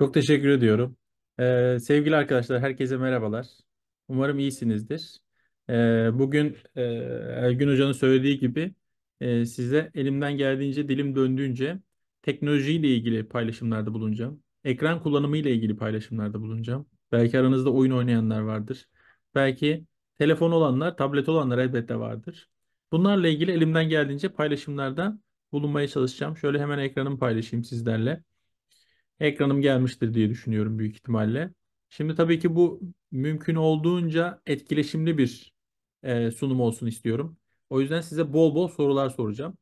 Çok teşekkür ediyorum. Ee, sevgili arkadaşlar, herkese merhabalar. Umarım iyisinizdir. Ee, bugün e, Ergün Hoca'nın söylediği gibi e, size elimden geldiğince, dilim döndüğünce teknolojiyle ilgili paylaşımlarda bulunacağım. Ekran kullanımıyla ilgili paylaşımlarda bulunacağım. Belki aranızda oyun oynayanlar vardır. Belki telefon olanlar, tablet olanlar elbette vardır. Bunlarla ilgili elimden geldiğince paylaşımlarda bulunmaya çalışacağım. Şöyle hemen ekranımı paylaşayım sizlerle ekranım gelmiştir diye düşünüyorum büyük ihtimalle. Şimdi tabii ki bu mümkün olduğunca etkileşimli bir e, sunum olsun istiyorum. O yüzden size bol bol sorular soracağım.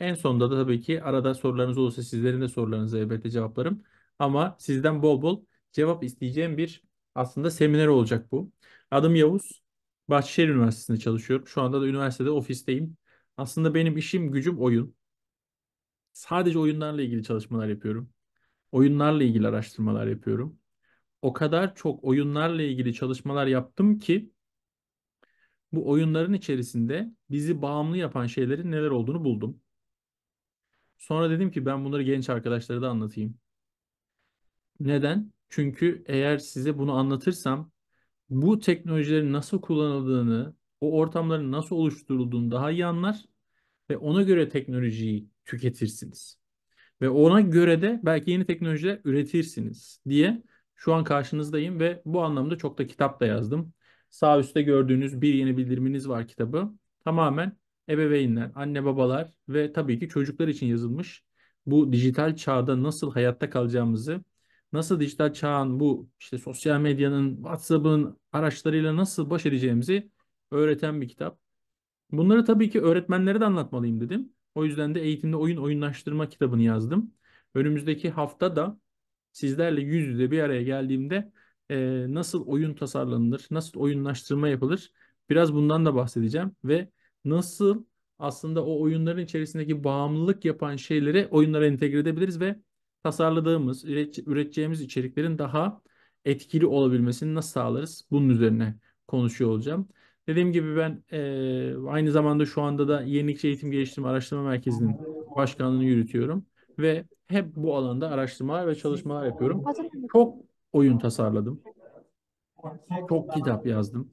En sonunda da tabii ki arada sorularınız olursa sizlerin de sorularınızı elbette cevaplarım. Ama sizden bol bol cevap isteyeceğim bir aslında seminer olacak bu. Adım Yavuz. Bahçeşehir Üniversitesi'nde çalışıyorum. Şu anda da üniversitede ofisteyim. Aslında benim işim gücüm oyun. Sadece oyunlarla ilgili çalışmalar yapıyorum oyunlarla ilgili araştırmalar yapıyorum. O kadar çok oyunlarla ilgili çalışmalar yaptım ki bu oyunların içerisinde bizi bağımlı yapan şeylerin neler olduğunu buldum. Sonra dedim ki ben bunları genç arkadaşlara da anlatayım. Neden? Çünkü eğer size bunu anlatırsam bu teknolojilerin nasıl kullanıldığını, o ortamların nasıl oluşturulduğunu daha iyi anlar ve ona göre teknolojiyi tüketirsiniz. Ve ona göre de belki yeni teknolojide üretirsiniz diye şu an karşınızdayım ve bu anlamda çok da kitap da yazdım. Sağ üstte gördüğünüz bir yeni bildiriminiz var kitabı. Tamamen ebeveynler, anne babalar ve tabii ki çocuklar için yazılmış. Bu dijital çağda nasıl hayatta kalacağımızı, nasıl dijital çağın bu işte sosyal medyanın, WhatsApp'ın araçlarıyla nasıl baş edeceğimizi öğreten bir kitap. Bunları tabii ki öğretmenlere de anlatmalıyım dedim. O yüzden de eğitimde oyun oyunlaştırma kitabını yazdım. Önümüzdeki hafta da sizlerle yüz yüze bir araya geldiğimde e, nasıl oyun tasarlanır, nasıl oyunlaştırma yapılır biraz bundan da bahsedeceğim ve nasıl aslında o oyunların içerisindeki bağımlılık yapan şeyleri oyunlara entegre edebiliriz ve tasarladığımız, üreteceğimiz içeriklerin daha etkili olabilmesini nasıl sağlarız? Bunun üzerine konuşuyor olacağım. Dediğim gibi ben e, aynı zamanda şu anda da Yenilikçi Eğitim Geliştirme Araştırma Merkezi'nin başkanlığını yürütüyorum. Ve hep bu alanda araştırmalar ve çalışmalar yapıyorum. Çok oyun tasarladım. Çok kitap yazdım.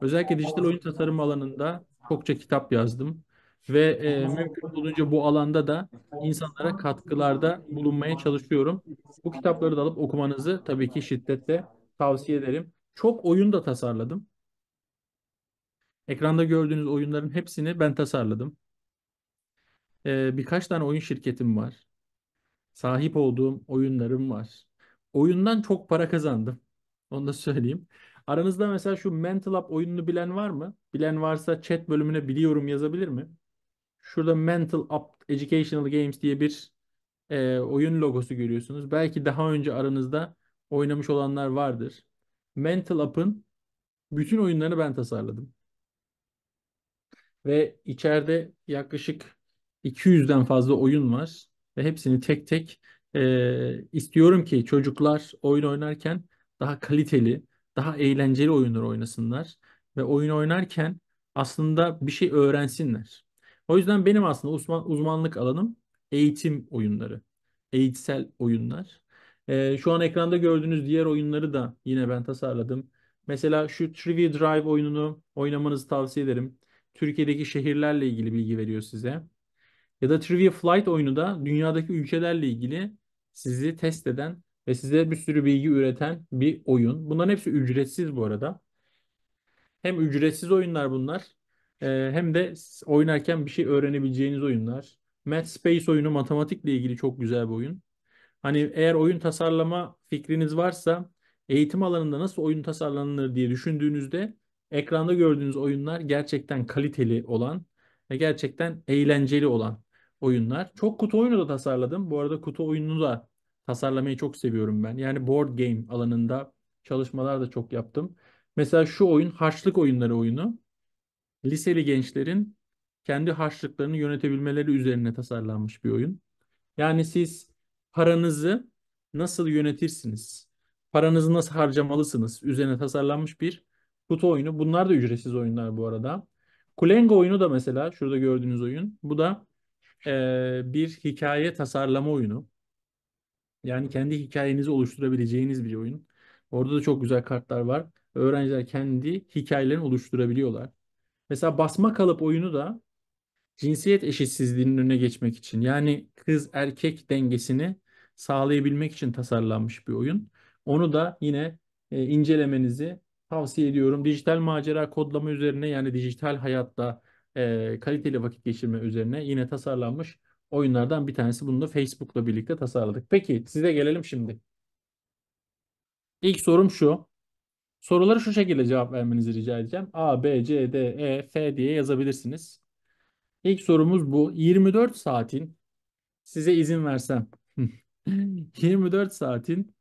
Özellikle dijital oyun tasarım alanında çokça kitap yazdım. Ve e, mümkün olduğunca bu alanda da insanlara katkılarda bulunmaya çalışıyorum. Bu kitapları da alıp okumanızı tabii ki şiddetle tavsiye ederim. Çok oyun da tasarladım. Ekranda gördüğünüz oyunların hepsini ben tasarladım. Ee, birkaç tane oyun şirketim var. Sahip olduğum oyunlarım var. Oyundan çok para kazandım. Onu da söyleyeyim. Aranızda mesela şu Mental Up oyununu bilen var mı? Bilen varsa chat bölümüne biliyorum yazabilir mi? Şurada Mental Up Educational Games diye bir e, oyun logosu görüyorsunuz. Belki daha önce aranızda oynamış olanlar vardır. Mental Up'ın bütün oyunlarını ben tasarladım ve içeride yaklaşık 200'den fazla oyun var ve hepsini tek tek e, istiyorum ki çocuklar oyun oynarken daha kaliteli, daha eğlenceli oyunlar oynasınlar ve oyun oynarken aslında bir şey öğrensinler. O yüzden benim aslında uzman, uzmanlık alanım eğitim oyunları, eğitsel oyunlar. E, şu an ekranda gördüğünüz diğer oyunları da yine ben tasarladım. Mesela şu Trivia Drive oyununu oynamanızı tavsiye ederim. Türkiye'deki şehirlerle ilgili bilgi veriyor size. Ya da Trivia Flight oyunu da dünyadaki ülkelerle ilgili sizi test eden ve size bir sürü bilgi üreten bir oyun. Bunların hepsi ücretsiz bu arada. Hem ücretsiz oyunlar bunlar e, hem de oynarken bir şey öğrenebileceğiniz oyunlar. Math Space oyunu matematikle ilgili çok güzel bir oyun. Hani eğer oyun tasarlama fikriniz varsa eğitim alanında nasıl oyun tasarlanır diye düşündüğünüzde ekranda gördüğünüz oyunlar gerçekten kaliteli olan ve gerçekten eğlenceli olan oyunlar. Çok kutu oyunu da tasarladım. Bu arada kutu oyununu da tasarlamayı çok seviyorum ben. Yani board game alanında çalışmalar da çok yaptım. Mesela şu oyun harçlık oyunları oyunu. Liseli gençlerin kendi harçlıklarını yönetebilmeleri üzerine tasarlanmış bir oyun. Yani siz paranızı nasıl yönetirsiniz? Paranızı nasıl harcamalısınız? Üzerine tasarlanmış bir Kutu oyunu. Bunlar da ücretsiz oyunlar bu arada. Kulengo oyunu da mesela şurada gördüğünüz oyun. Bu da e, bir hikaye tasarlama oyunu. Yani kendi hikayenizi oluşturabileceğiniz bir oyun. Orada da çok güzel kartlar var. Öğrenciler kendi hikayelerini oluşturabiliyorlar. Mesela basma kalıp oyunu da cinsiyet eşitsizliğinin önüne geçmek için yani kız erkek dengesini sağlayabilmek için tasarlanmış bir oyun. Onu da yine e, incelemenizi tavsiye ediyorum. Dijital macera kodlama üzerine yani dijital hayatta e, kaliteli vakit geçirme üzerine yine tasarlanmış oyunlardan bir tanesi. Bunu da Facebook'la birlikte tasarladık. Peki size gelelim şimdi. İlk sorum şu. Soruları şu şekilde cevap vermenizi rica edeceğim. A, B, C, D, E, F diye yazabilirsiniz. İlk sorumuz bu. 24 saatin size izin versem 24 saatin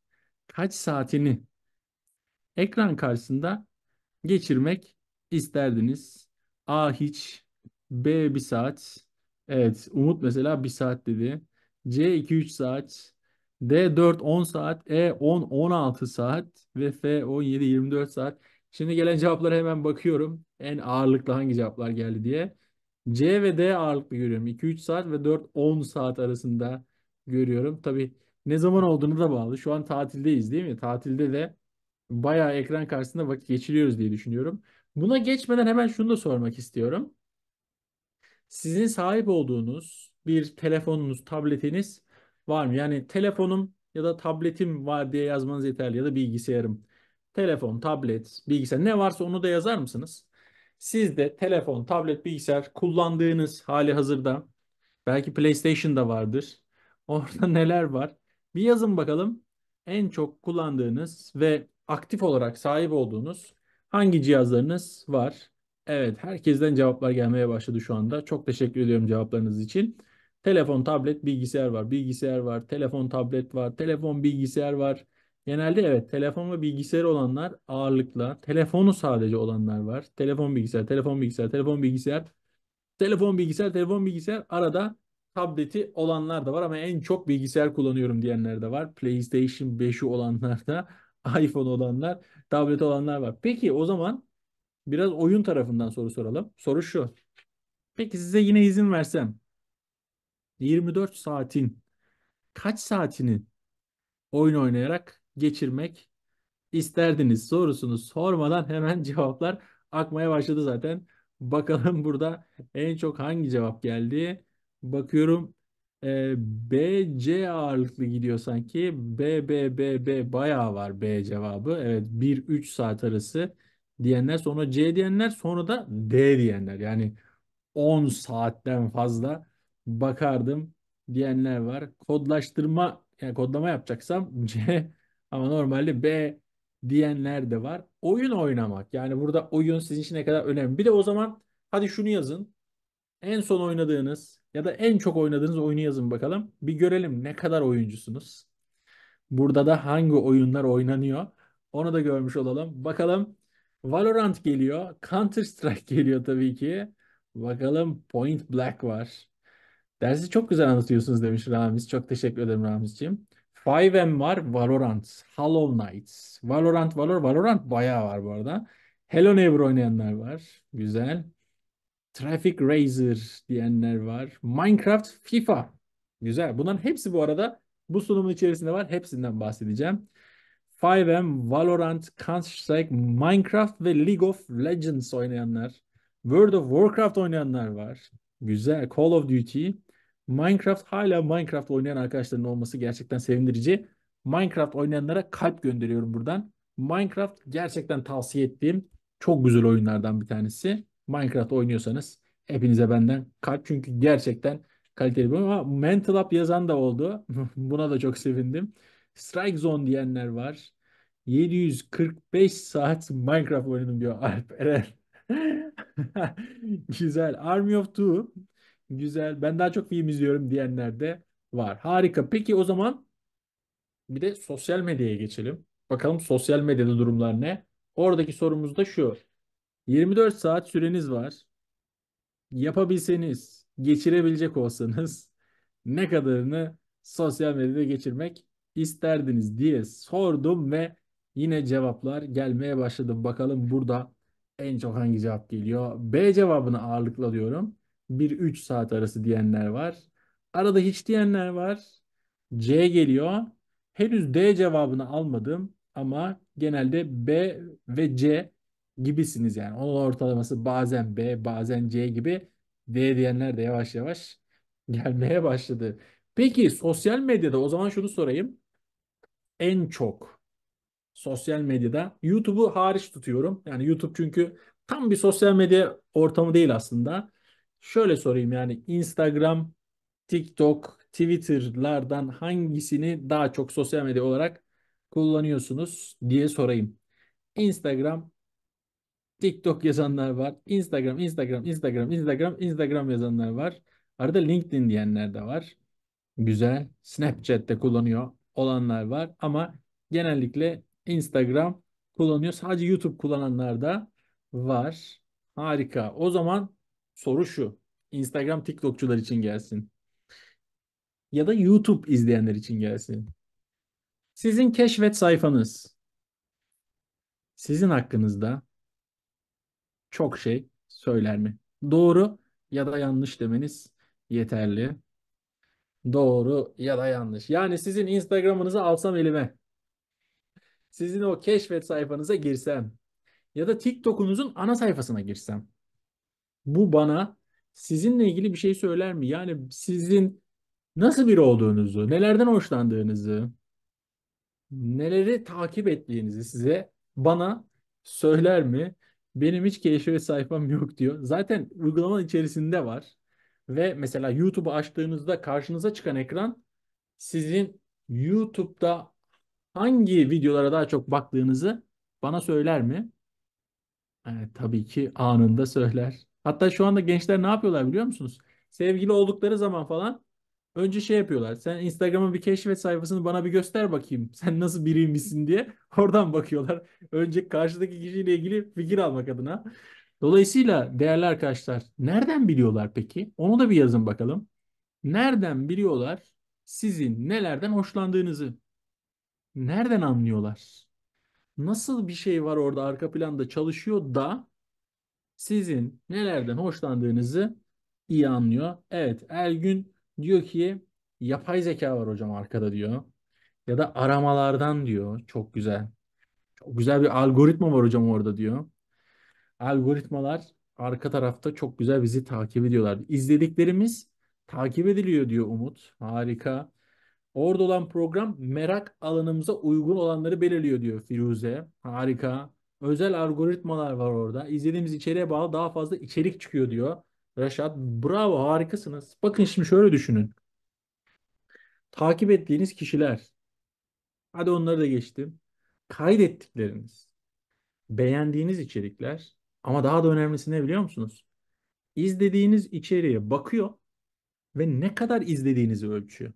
kaç saatini ekran karşısında geçirmek isterdiniz? A hiç, B bir saat. Evet, Umut mesela bir saat dedi. C 2-3 saat. D 4-10 saat. E 10-16 saat. Ve F 17-24 saat. Şimdi gelen cevaplara hemen bakıyorum. En ağırlıklı hangi cevaplar geldi diye. C ve D ağırlıklı görüyorum. 2-3 saat ve 4-10 saat arasında görüyorum. Tabii ne zaman olduğunu da bağlı. Şu an tatildeyiz değil mi? Tatilde de bayağı ekran karşısında vakit geçiriyoruz diye düşünüyorum. Buna geçmeden hemen şunu da sormak istiyorum. Sizin sahip olduğunuz bir telefonunuz, tabletiniz var mı? Yani telefonum ya da tabletim var diye yazmanız yeterli ya da bilgisayarım. Telefon, tablet, bilgisayar ne varsa onu da yazar mısınız? Siz de telefon, tablet, bilgisayar kullandığınız hali hazırda belki PlayStation da vardır. Orada neler var? Bir yazın bakalım en çok kullandığınız ve aktif olarak sahip olduğunuz hangi cihazlarınız var? Evet, herkesten cevaplar gelmeye başladı şu anda. Çok teşekkür ediyorum cevaplarınız için. Telefon, tablet, bilgisayar var. Bilgisayar var, telefon, tablet var. Telefon, bilgisayar var. Genelde evet telefon ve bilgisayar olanlar ağırlıkla. Telefonu sadece olanlar var. Telefon, bilgisayar, telefon, bilgisayar, telefon, bilgisayar. Telefon, bilgisayar, telefon, bilgisayar. Arada tableti olanlar da var ama en çok bilgisayar kullanıyorum diyenler de var. PlayStation 5'i olanlar da iPhone olanlar, tablet olanlar var. Peki o zaman biraz oyun tarafından soru soralım. Soru şu. Peki size yine izin versem 24 saatin kaç saatini oyun oynayarak geçirmek isterdiniz sorusunu sormadan hemen cevaplar akmaya başladı zaten. Bakalım burada en çok hangi cevap geldi? Bakıyorum e, BC ağırlıklı gidiyor sanki. B, B, B, B bayağı var B cevabı. Evet 1-3 saat arası diyenler sonra C diyenler sonra da D diyenler. Yani 10 saatten fazla bakardım diyenler var. Kodlaştırma yani kodlama yapacaksam C ama normalde B diyenler de var. Oyun oynamak yani burada oyun sizin için ne kadar önemli. Bir de o zaman hadi şunu yazın. En son oynadığınız ya da en çok oynadığınız oyunu yazın bakalım. Bir görelim ne kadar oyuncusunuz. Burada da hangi oyunlar oynanıyor. Onu da görmüş olalım. Bakalım Valorant geliyor. Counter Strike geliyor tabii ki. Bakalım Point Black var. Dersi çok güzel anlatıyorsunuz demiş Ramiz. Çok teşekkür ederim Ramiz'ciğim. 5M var. Valorant. Hollow Knights, Valorant, Valor, Valorant bayağı var bu arada. Hello Neighbor oynayanlar var. Güzel. Traffic Razer diyenler var. Minecraft, FIFA. Güzel. Bunların hepsi bu arada bu sunumun içerisinde var. Hepsinden bahsedeceğim. 5M, Valorant, Counter-Strike, Minecraft ve League of Legends oynayanlar. World of Warcraft oynayanlar var. Güzel. Call of Duty. Minecraft hala Minecraft oynayan arkadaşların olması gerçekten sevindirici. Minecraft oynayanlara kalp gönderiyorum buradan. Minecraft gerçekten tavsiye ettiğim çok güzel oyunlardan bir tanesi. Minecraft oynuyorsanız hepinize benden kalp. Çünkü gerçekten kaliteli bir Ama Mental Up yazan da oldu. Buna da çok sevindim. Strike Zone diyenler var. 745 saat Minecraft oynadım diyor Alp Eren. Güzel. Army of Two. Güzel. Ben daha çok film izliyorum diyenler de var. Harika. Peki o zaman bir de sosyal medyaya geçelim. Bakalım sosyal medyada durumlar ne? Oradaki sorumuz da şu. 24 saat süreniz var. Yapabilseniz, geçirebilecek olsanız ne kadarını sosyal medyada geçirmek isterdiniz diye sordum ve yine cevaplar gelmeye başladı. Bakalım burada en çok hangi cevap geliyor? B cevabını ağırlıkla diyorum. 1-3 saat arası diyenler var. Arada hiç diyenler var. C geliyor. Henüz D cevabını almadım ama genelde B ve C gibisiniz yani. Onun ortalaması bazen B, bazen C gibi D diyenler de yavaş yavaş gelmeye başladı. Peki sosyal medyada o zaman şunu sorayım. En çok sosyal medyada YouTube'u hariç tutuyorum. Yani YouTube çünkü tam bir sosyal medya ortamı değil aslında. Şöyle sorayım yani Instagram, TikTok, Twitter'lardan hangisini daha çok sosyal medya olarak kullanıyorsunuz diye sorayım. Instagram, TikTok yazanlar var. Instagram, Instagram, Instagram, Instagram, Instagram yazanlar var. Arada LinkedIn diyenler de var. Güzel. Snapchat'te kullanıyor olanlar var ama genellikle Instagram kullanıyor. Sadece YouTube kullananlar da var. Harika. O zaman soru şu. Instagram TikTokçular için gelsin. Ya da YouTube izleyenler için gelsin. Sizin keşfet sayfanız sizin hakkınızda çok şey söyler mi? Doğru ya da yanlış demeniz yeterli. Doğru ya da yanlış. Yani sizin Instagram'ınızı alsam elime. Sizin o keşfet sayfanıza girsem. Ya da TikTok'unuzun ana sayfasına girsem. Bu bana sizinle ilgili bir şey söyler mi? Yani sizin nasıl biri olduğunuzu, nelerden hoşlandığınızı, neleri takip ettiğinizi size bana söyler mi? Benim hiç keşfet sayfam yok diyor. Zaten uygulamanın içerisinde var. Ve mesela YouTube'u açtığınızda karşınıza çıkan ekran sizin YouTube'da hangi videolara daha çok baktığınızı bana söyler mi? Evet, tabii ki anında söyler. Hatta şu anda gençler ne yapıyorlar biliyor musunuz? Sevgili oldukları zaman falan Önce şey yapıyorlar. Sen Instagram'ın bir keşfet sayfasını bana bir göster bakayım. Sen nasıl biriymişsin diye. Oradan bakıyorlar. Önce karşıdaki kişiyle ilgili fikir almak adına. Dolayısıyla değerli arkadaşlar nereden biliyorlar peki? Onu da bir yazın bakalım. Nereden biliyorlar sizin nelerden hoşlandığınızı? Nereden anlıyorlar? Nasıl bir şey var orada arka planda çalışıyor da sizin nelerden hoşlandığınızı iyi anlıyor. Evet Ergün Diyor ki yapay zeka var hocam arkada diyor. Ya da aramalardan diyor. Çok güzel. Çok güzel bir algoritma var hocam orada diyor. Algoritmalar arka tarafta çok güzel bizi takip ediyorlar. İzlediklerimiz takip ediliyor diyor Umut. Harika. Orada olan program merak alanımıza uygun olanları belirliyor diyor Firuze. Harika. Özel algoritmalar var orada. İzlediğimiz içeriğe bağlı daha fazla içerik çıkıyor diyor. Reşat bravo harikasınız. Bakın şimdi şöyle düşünün. Takip ettiğiniz kişiler. Hadi onları da geçtim. Kaydettikleriniz. Beğendiğiniz içerikler. Ama daha da önemlisi ne biliyor musunuz? İzlediğiniz içeriğe bakıyor ve ne kadar izlediğinizi ölçüyor.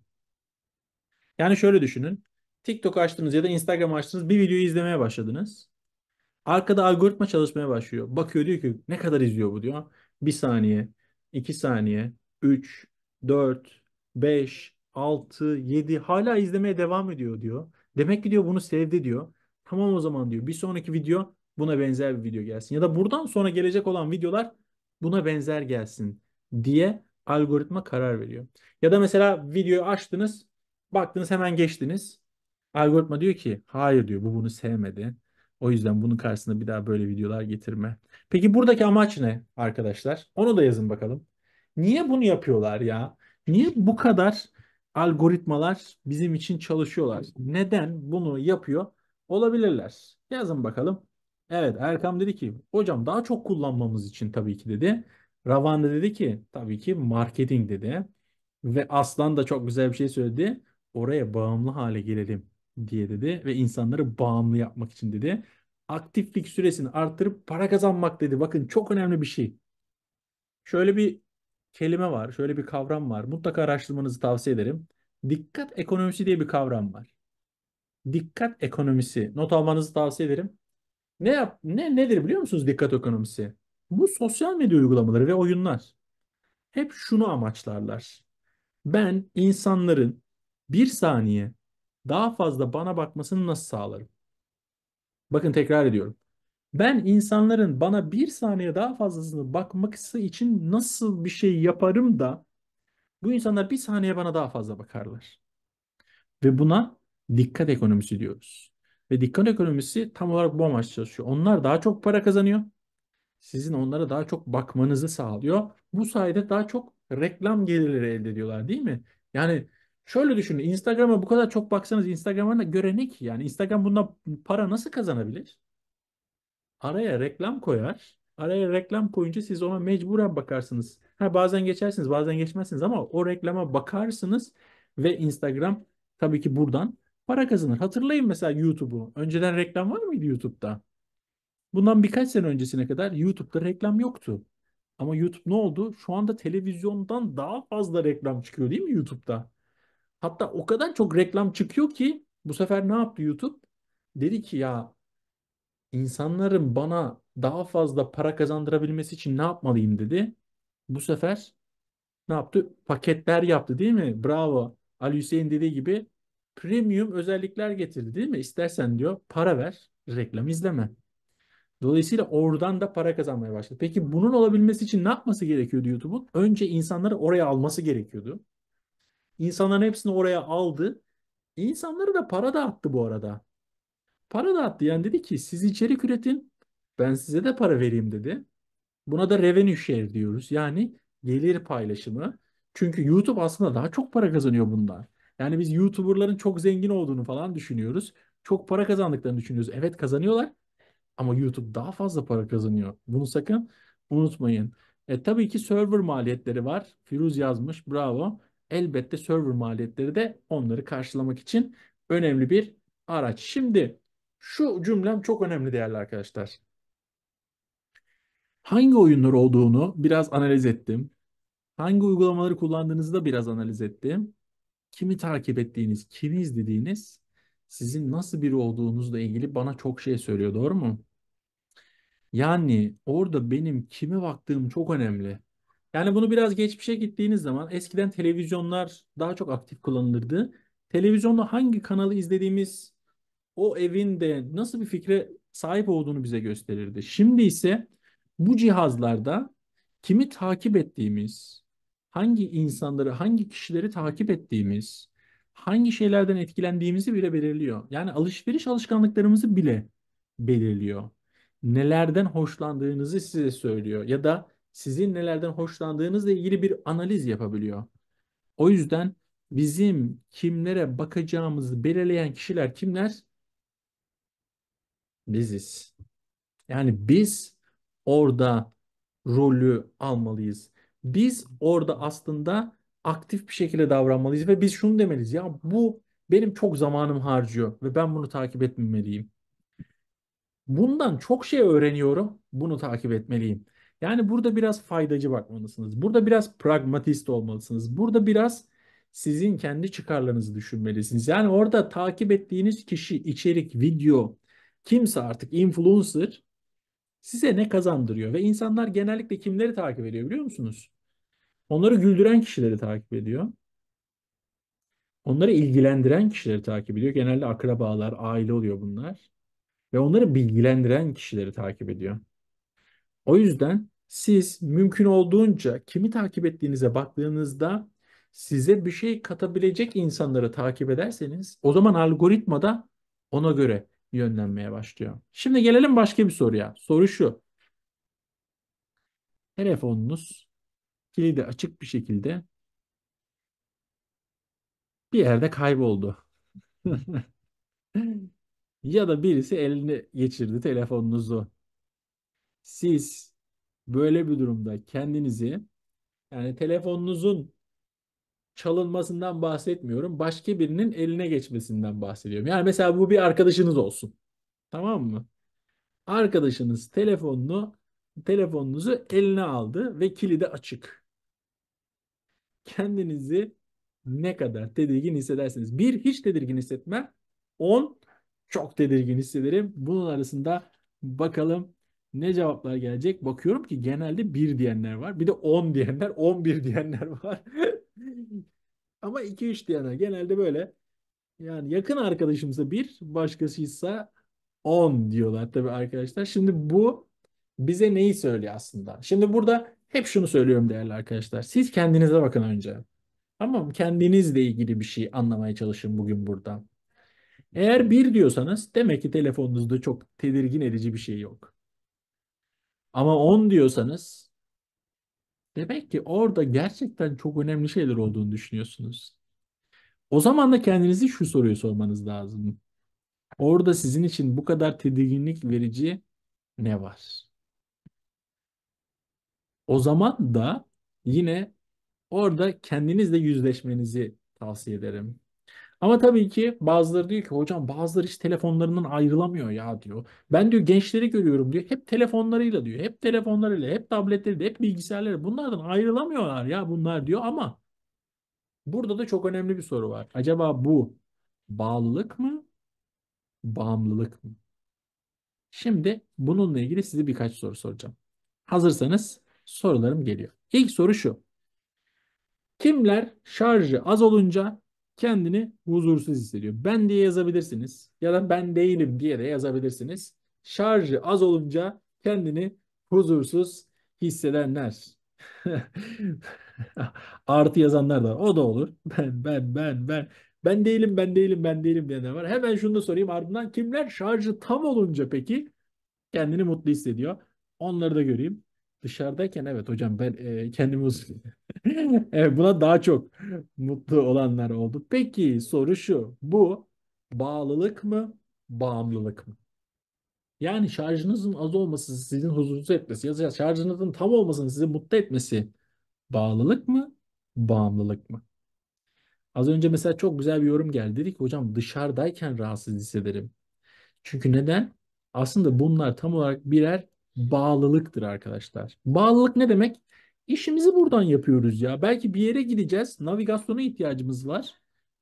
Yani şöyle düşünün. TikTok açtınız ya da Instagram açtınız bir videoyu izlemeye başladınız. Arkada algoritma çalışmaya başlıyor. Bakıyor diyor ki ne kadar izliyor bu diyor. 1 saniye, 2 saniye, 3, 4, 5, 6, 7 hala izlemeye devam ediyor diyor. Demek ki diyor bunu sevdi diyor. Tamam o zaman diyor bir sonraki video buna benzer bir video gelsin. Ya da buradan sonra gelecek olan videolar buna benzer gelsin diye algoritma karar veriyor. Ya da mesela videoyu açtınız, baktınız hemen geçtiniz. Algoritma diyor ki hayır diyor bu bunu sevmedi. O yüzden bunun karşısında bir daha böyle videolar getirme. Peki buradaki amaç ne arkadaşlar? Onu da yazın bakalım. Niye bunu yapıyorlar ya? Niye bu kadar algoritmalar bizim için çalışıyorlar? Neden bunu yapıyor olabilirler? Yazın bakalım. Evet Erkam dedi ki hocam daha çok kullanmamız için tabii ki dedi. Ravan da dedi ki tabii ki marketing dedi. Ve Aslan da çok güzel bir şey söyledi. Oraya bağımlı hale gelelim diye dedi ve insanları bağımlı yapmak için dedi. Aktiflik süresini arttırıp para kazanmak dedi. Bakın çok önemli bir şey. Şöyle bir kelime var, şöyle bir kavram var. Mutlaka araştırmanızı tavsiye ederim. Dikkat ekonomisi diye bir kavram var. Dikkat ekonomisi. Not almanızı tavsiye ederim. Ne yap ne nedir biliyor musunuz dikkat ekonomisi? Bu sosyal medya uygulamaları ve oyunlar hep şunu amaçlarlar. Ben insanların bir saniye daha fazla bana bakmasını nasıl sağlarım? Bakın tekrar ediyorum. Ben insanların bana bir saniye daha fazlasını bakması için nasıl bir şey yaparım da bu insanlar bir saniye bana daha fazla bakarlar. Ve buna dikkat ekonomisi diyoruz. Ve dikkat ekonomisi tam olarak bu amaç çalışıyor. Onlar daha çok para kazanıyor. Sizin onlara daha çok bakmanızı sağlıyor. Bu sayede daha çok reklam gelirleri elde ediyorlar değil mi? Yani Şöyle düşünün. Instagram'a bu kadar çok baksanız Instagram'a göre ne ki? Yani Instagram bundan para nasıl kazanabilir? Araya reklam koyar. Araya reklam koyunca siz ona mecburen bakarsınız. Ha, bazen geçersiniz bazen geçmezsiniz ama o reklama bakarsınız ve Instagram tabii ki buradan para kazanır. Hatırlayın mesela YouTube'u. Önceden reklam var mıydı YouTube'da? Bundan birkaç sene öncesine kadar YouTube'da reklam yoktu. Ama YouTube ne oldu? Şu anda televizyondan daha fazla reklam çıkıyor değil mi YouTube'da? Hatta o kadar çok reklam çıkıyor ki bu sefer ne yaptı YouTube? Dedi ki ya insanların bana daha fazla para kazandırabilmesi için ne yapmalıyım dedi. Bu sefer ne yaptı? Paketler yaptı değil mi? Bravo. Ali Hüseyin dediği gibi premium özellikler getirdi değil mi? İstersen diyor para ver, reklam izleme. Dolayısıyla oradan da para kazanmaya başladı. Peki bunun olabilmesi için ne yapması gerekiyordu YouTube'un? Önce insanları oraya alması gerekiyordu. İnsanların hepsini oraya aldı. İnsanları da para dağıttı bu arada. Para dağıttı yani dedi ki siz içerik üretin ben size de para vereyim dedi. Buna da revenue share diyoruz. Yani gelir paylaşımı. Çünkü YouTube aslında daha çok para kazanıyor bundan. Yani biz YouTuber'ların çok zengin olduğunu falan düşünüyoruz. Çok para kazandıklarını düşünüyoruz. Evet kazanıyorlar ama YouTube daha fazla para kazanıyor. Bunu sakın unutmayın. E, tabii ki server maliyetleri var. Firuz yazmış bravo elbette server maliyetleri de onları karşılamak için önemli bir araç. Şimdi şu cümlem çok önemli değerli arkadaşlar. Hangi oyunlar olduğunu biraz analiz ettim. Hangi uygulamaları kullandığınızı da biraz analiz ettim. Kimi takip ettiğiniz, kimi izlediğiniz, sizin nasıl biri olduğunuzla ilgili bana çok şey söylüyor, doğru mu? Yani orada benim kimi baktığım çok önemli. Yani bunu biraz geçmişe gittiğiniz zaman eskiden televizyonlar daha çok aktif kullanılırdı. Televizyonda hangi kanalı izlediğimiz o evin de nasıl bir fikre sahip olduğunu bize gösterirdi. Şimdi ise bu cihazlarda kimi takip ettiğimiz, hangi insanları, hangi kişileri takip ettiğimiz, hangi şeylerden etkilendiğimizi bile belirliyor. Yani alışveriş alışkanlıklarımızı bile belirliyor. Nelerden hoşlandığınızı size söylüyor ya da sizin nelerden hoşlandığınızla ilgili bir analiz yapabiliyor. O yüzden bizim kimlere bakacağımızı belirleyen kişiler kimler? Biziz. Yani biz orada rolü almalıyız. Biz orada aslında aktif bir şekilde davranmalıyız ve biz şunu demeliyiz ya bu benim çok zamanım harcıyor ve ben bunu takip etmemeliyim. Bundan çok şey öğreniyorum. Bunu takip etmeliyim. Yani burada biraz faydacı bakmalısınız. Burada biraz pragmatist olmalısınız. Burada biraz sizin kendi çıkarlarınızı düşünmelisiniz. Yani orada takip ettiğiniz kişi, içerik, video, kimse artık influencer size ne kazandırıyor? Ve insanlar genellikle kimleri takip ediyor biliyor musunuz? Onları güldüren kişileri takip ediyor. Onları ilgilendiren kişileri takip ediyor. Genelde akrabalar, aile oluyor bunlar. Ve onları bilgilendiren kişileri takip ediyor. O yüzden siz mümkün olduğunca kimi takip ettiğinize baktığınızda size bir şey katabilecek insanları takip ederseniz o zaman algoritma da ona göre yönlenmeye başlıyor. Şimdi gelelim başka bir soruya. Soru şu. Telefonunuz kilidi açık bir şekilde bir yerde kayboldu. ya da birisi elini geçirdi telefonunuzu siz böyle bir durumda kendinizi yani telefonunuzun çalınmasından bahsetmiyorum. Başka birinin eline geçmesinden bahsediyorum. Yani mesela bu bir arkadaşınız olsun. Tamam mı? Arkadaşınız telefonunu telefonunuzu eline aldı ve kilidi açık. Kendinizi ne kadar tedirgin hissedersiniz. Bir hiç tedirgin hissetme, 10 çok tedirgin hissederim. Bunun arasında bakalım ne cevaplar gelecek? Bakıyorum ki genelde 1 diyenler var. Bir de 10 diyenler, 11 diyenler var. Ama 2-3 diyenler genelde böyle. Yani yakın arkadaşımsa 1, başkasıysa 10 diyorlar tabii arkadaşlar. Şimdi bu bize neyi söylüyor aslında? Şimdi burada hep şunu söylüyorum değerli arkadaşlar. Siz kendinize bakın önce. Tamam Kendinizle ilgili bir şey anlamaya çalışın bugün burada. Eğer bir diyorsanız demek ki telefonunuzda çok tedirgin edici bir şey yok. Ama 10 diyorsanız demek ki orada gerçekten çok önemli şeyler olduğunu düşünüyorsunuz. O zaman da kendinizi şu soruyu sormanız lazım. Orada sizin için bu kadar tedirginlik verici ne var? O zaman da yine orada kendinizle yüzleşmenizi tavsiye ederim. Ama tabii ki bazıları diyor ki hocam bazıları hiç telefonlarından ayrılamıyor ya diyor. Ben diyor gençleri görüyorum diyor. Hep telefonlarıyla diyor. Hep telefonlarıyla, hep tabletleriyle, hep bilgisayarlarıyla. Bunlardan ayrılamıyorlar ya bunlar diyor ama burada da çok önemli bir soru var. Acaba bu bağlılık mı? Bağımlılık mı? Şimdi bununla ilgili size birkaç soru soracağım. Hazırsanız sorularım geliyor. İlk soru şu. Kimler şarjı az olunca kendini huzursuz hissediyor. Ben diye yazabilirsiniz ya da ben değilim diye de yazabilirsiniz. Şarjı az olunca kendini huzursuz hissedenler. Artı yazanlar da var. O da olur. Ben, ben, ben, ben. Ben değilim, ben değilim, ben değilim diyenler var. Hemen şunu da sorayım ardından kimler şarjı tam olunca peki kendini mutlu hissediyor? Onları da göreyim. Dışarıdayken evet hocam ben e, kendimi evet, buna daha çok mutlu olanlar oldu. Peki soru şu. Bu bağlılık mı, bağımlılık mı? Yani şarjınızın az olması sizin huzursuz etmesi ya da şarjınızın tam olmasının sizi mutlu etmesi bağlılık mı, bağımlılık mı? Az önce mesela çok güzel bir yorum geldi. Dedi ki hocam dışarıdayken rahatsız hissederim. Çünkü neden? Aslında bunlar tam olarak birer bağlılıktır arkadaşlar. Bağlılık ne demek? İşimizi buradan yapıyoruz ya. Belki bir yere gideceğiz. Navigasyona ihtiyacımız var.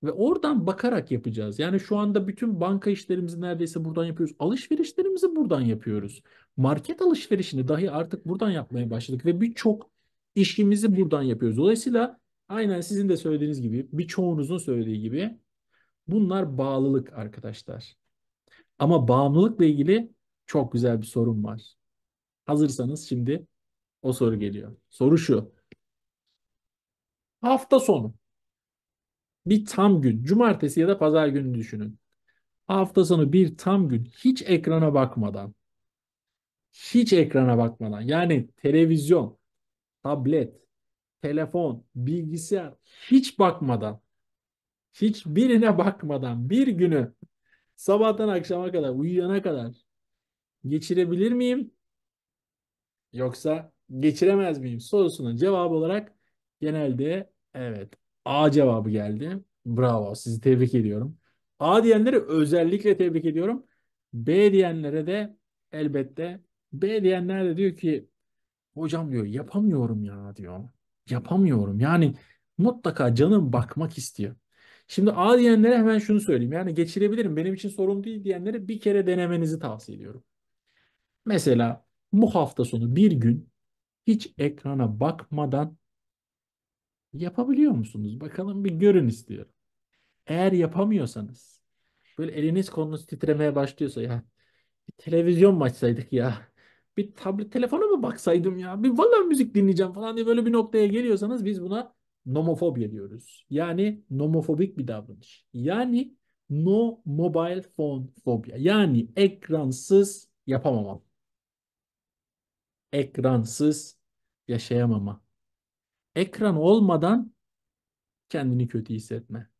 Ve oradan bakarak yapacağız. Yani şu anda bütün banka işlerimizi neredeyse buradan yapıyoruz. Alışverişlerimizi buradan yapıyoruz. Market alışverişini dahi artık buradan yapmaya başladık. Ve birçok işimizi buradan yapıyoruz. Dolayısıyla aynen sizin de söylediğiniz gibi birçoğunuzun söylediği gibi bunlar bağlılık arkadaşlar. Ama bağımlılıkla ilgili çok güzel bir sorun var. Hazırsanız şimdi o soru geliyor. Soru şu. Hafta sonu. Bir tam gün. Cumartesi ya da pazar günü düşünün. Hafta sonu bir tam gün hiç ekrana bakmadan hiç ekrana bakmadan yani televizyon, tablet, telefon, bilgisayar hiç bakmadan hiçbirine bakmadan bir günü sabahtan akşama kadar uyuyana kadar geçirebilir miyim? Yoksa geçiremez miyim sorusunun cevabı olarak genelde evet A cevabı geldi. Bravo sizi tebrik ediyorum. A diyenleri özellikle tebrik ediyorum. B diyenlere de elbette B diyenler de diyor ki hocam diyor yapamıyorum ya diyor. Yapamıyorum yani mutlaka canım bakmak istiyor. Şimdi A diyenlere hemen şunu söyleyeyim. Yani geçirebilirim benim için sorun değil diyenlere bir kere denemenizi tavsiye ediyorum. Mesela bu hafta sonu bir gün hiç ekrana bakmadan yapabiliyor musunuz? Bakalım bir görün istiyorum. Eğer yapamıyorsanız böyle eliniz kolunuz titremeye başlıyorsa ya bir televizyon maçsaydık ya? Bir tablet telefona mı baksaydım ya? Bir valla müzik dinleyeceğim falan diye böyle bir noktaya geliyorsanız biz buna nomofobi diyoruz. Yani nomofobik bir davranış. Yani no mobile phone fobia. Yani ekransız yapamamam ekransız yaşayamama. Ekran olmadan kendini kötü hissetme.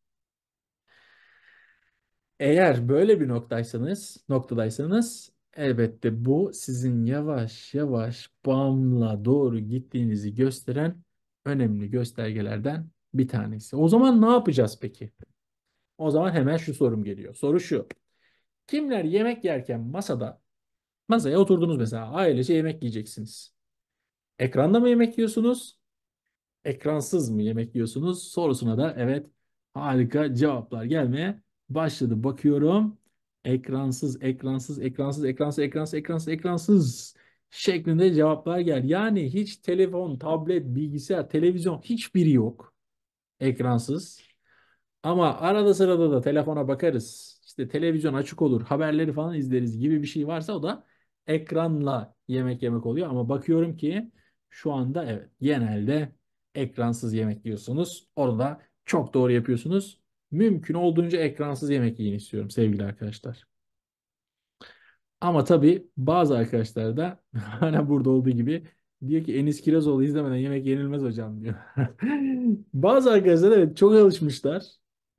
Eğer böyle bir noktaysanız, noktadaysanız elbette bu sizin yavaş yavaş bağımla doğru gittiğinizi gösteren önemli göstergelerden bir tanesi. O zaman ne yapacağız peki? O zaman hemen şu sorum geliyor. Soru şu. Kimler yemek yerken masada Masaya oturdunuz mesela. Ailece yemek yiyeceksiniz. Ekranda mı yemek yiyorsunuz? Ekransız mı yemek yiyorsunuz? Sorusuna da evet harika cevaplar gelmeye başladı. Bakıyorum. Ekransız, ekransız, ekransız, ekransız, ekransız, ekransız, ekransız şeklinde cevaplar gel. Yani hiç telefon, tablet, bilgisayar, televizyon hiçbiri yok. Ekransız. Ama arada sırada da telefona bakarız. İşte televizyon açık olur, haberleri falan izleriz gibi bir şey varsa o da ekranla yemek yemek oluyor. Ama bakıyorum ki şu anda evet genelde ekransız yemek yiyorsunuz. Orada çok doğru yapıyorsunuz. Mümkün olduğunca ekransız yemek yiyin istiyorum sevgili arkadaşlar. Ama tabii bazı arkadaşlar da hala burada olduğu gibi diyor ki Enis Kirazoğlu izlemeden yemek yenilmez hocam diyor. bazı arkadaşlar evet çok alışmışlar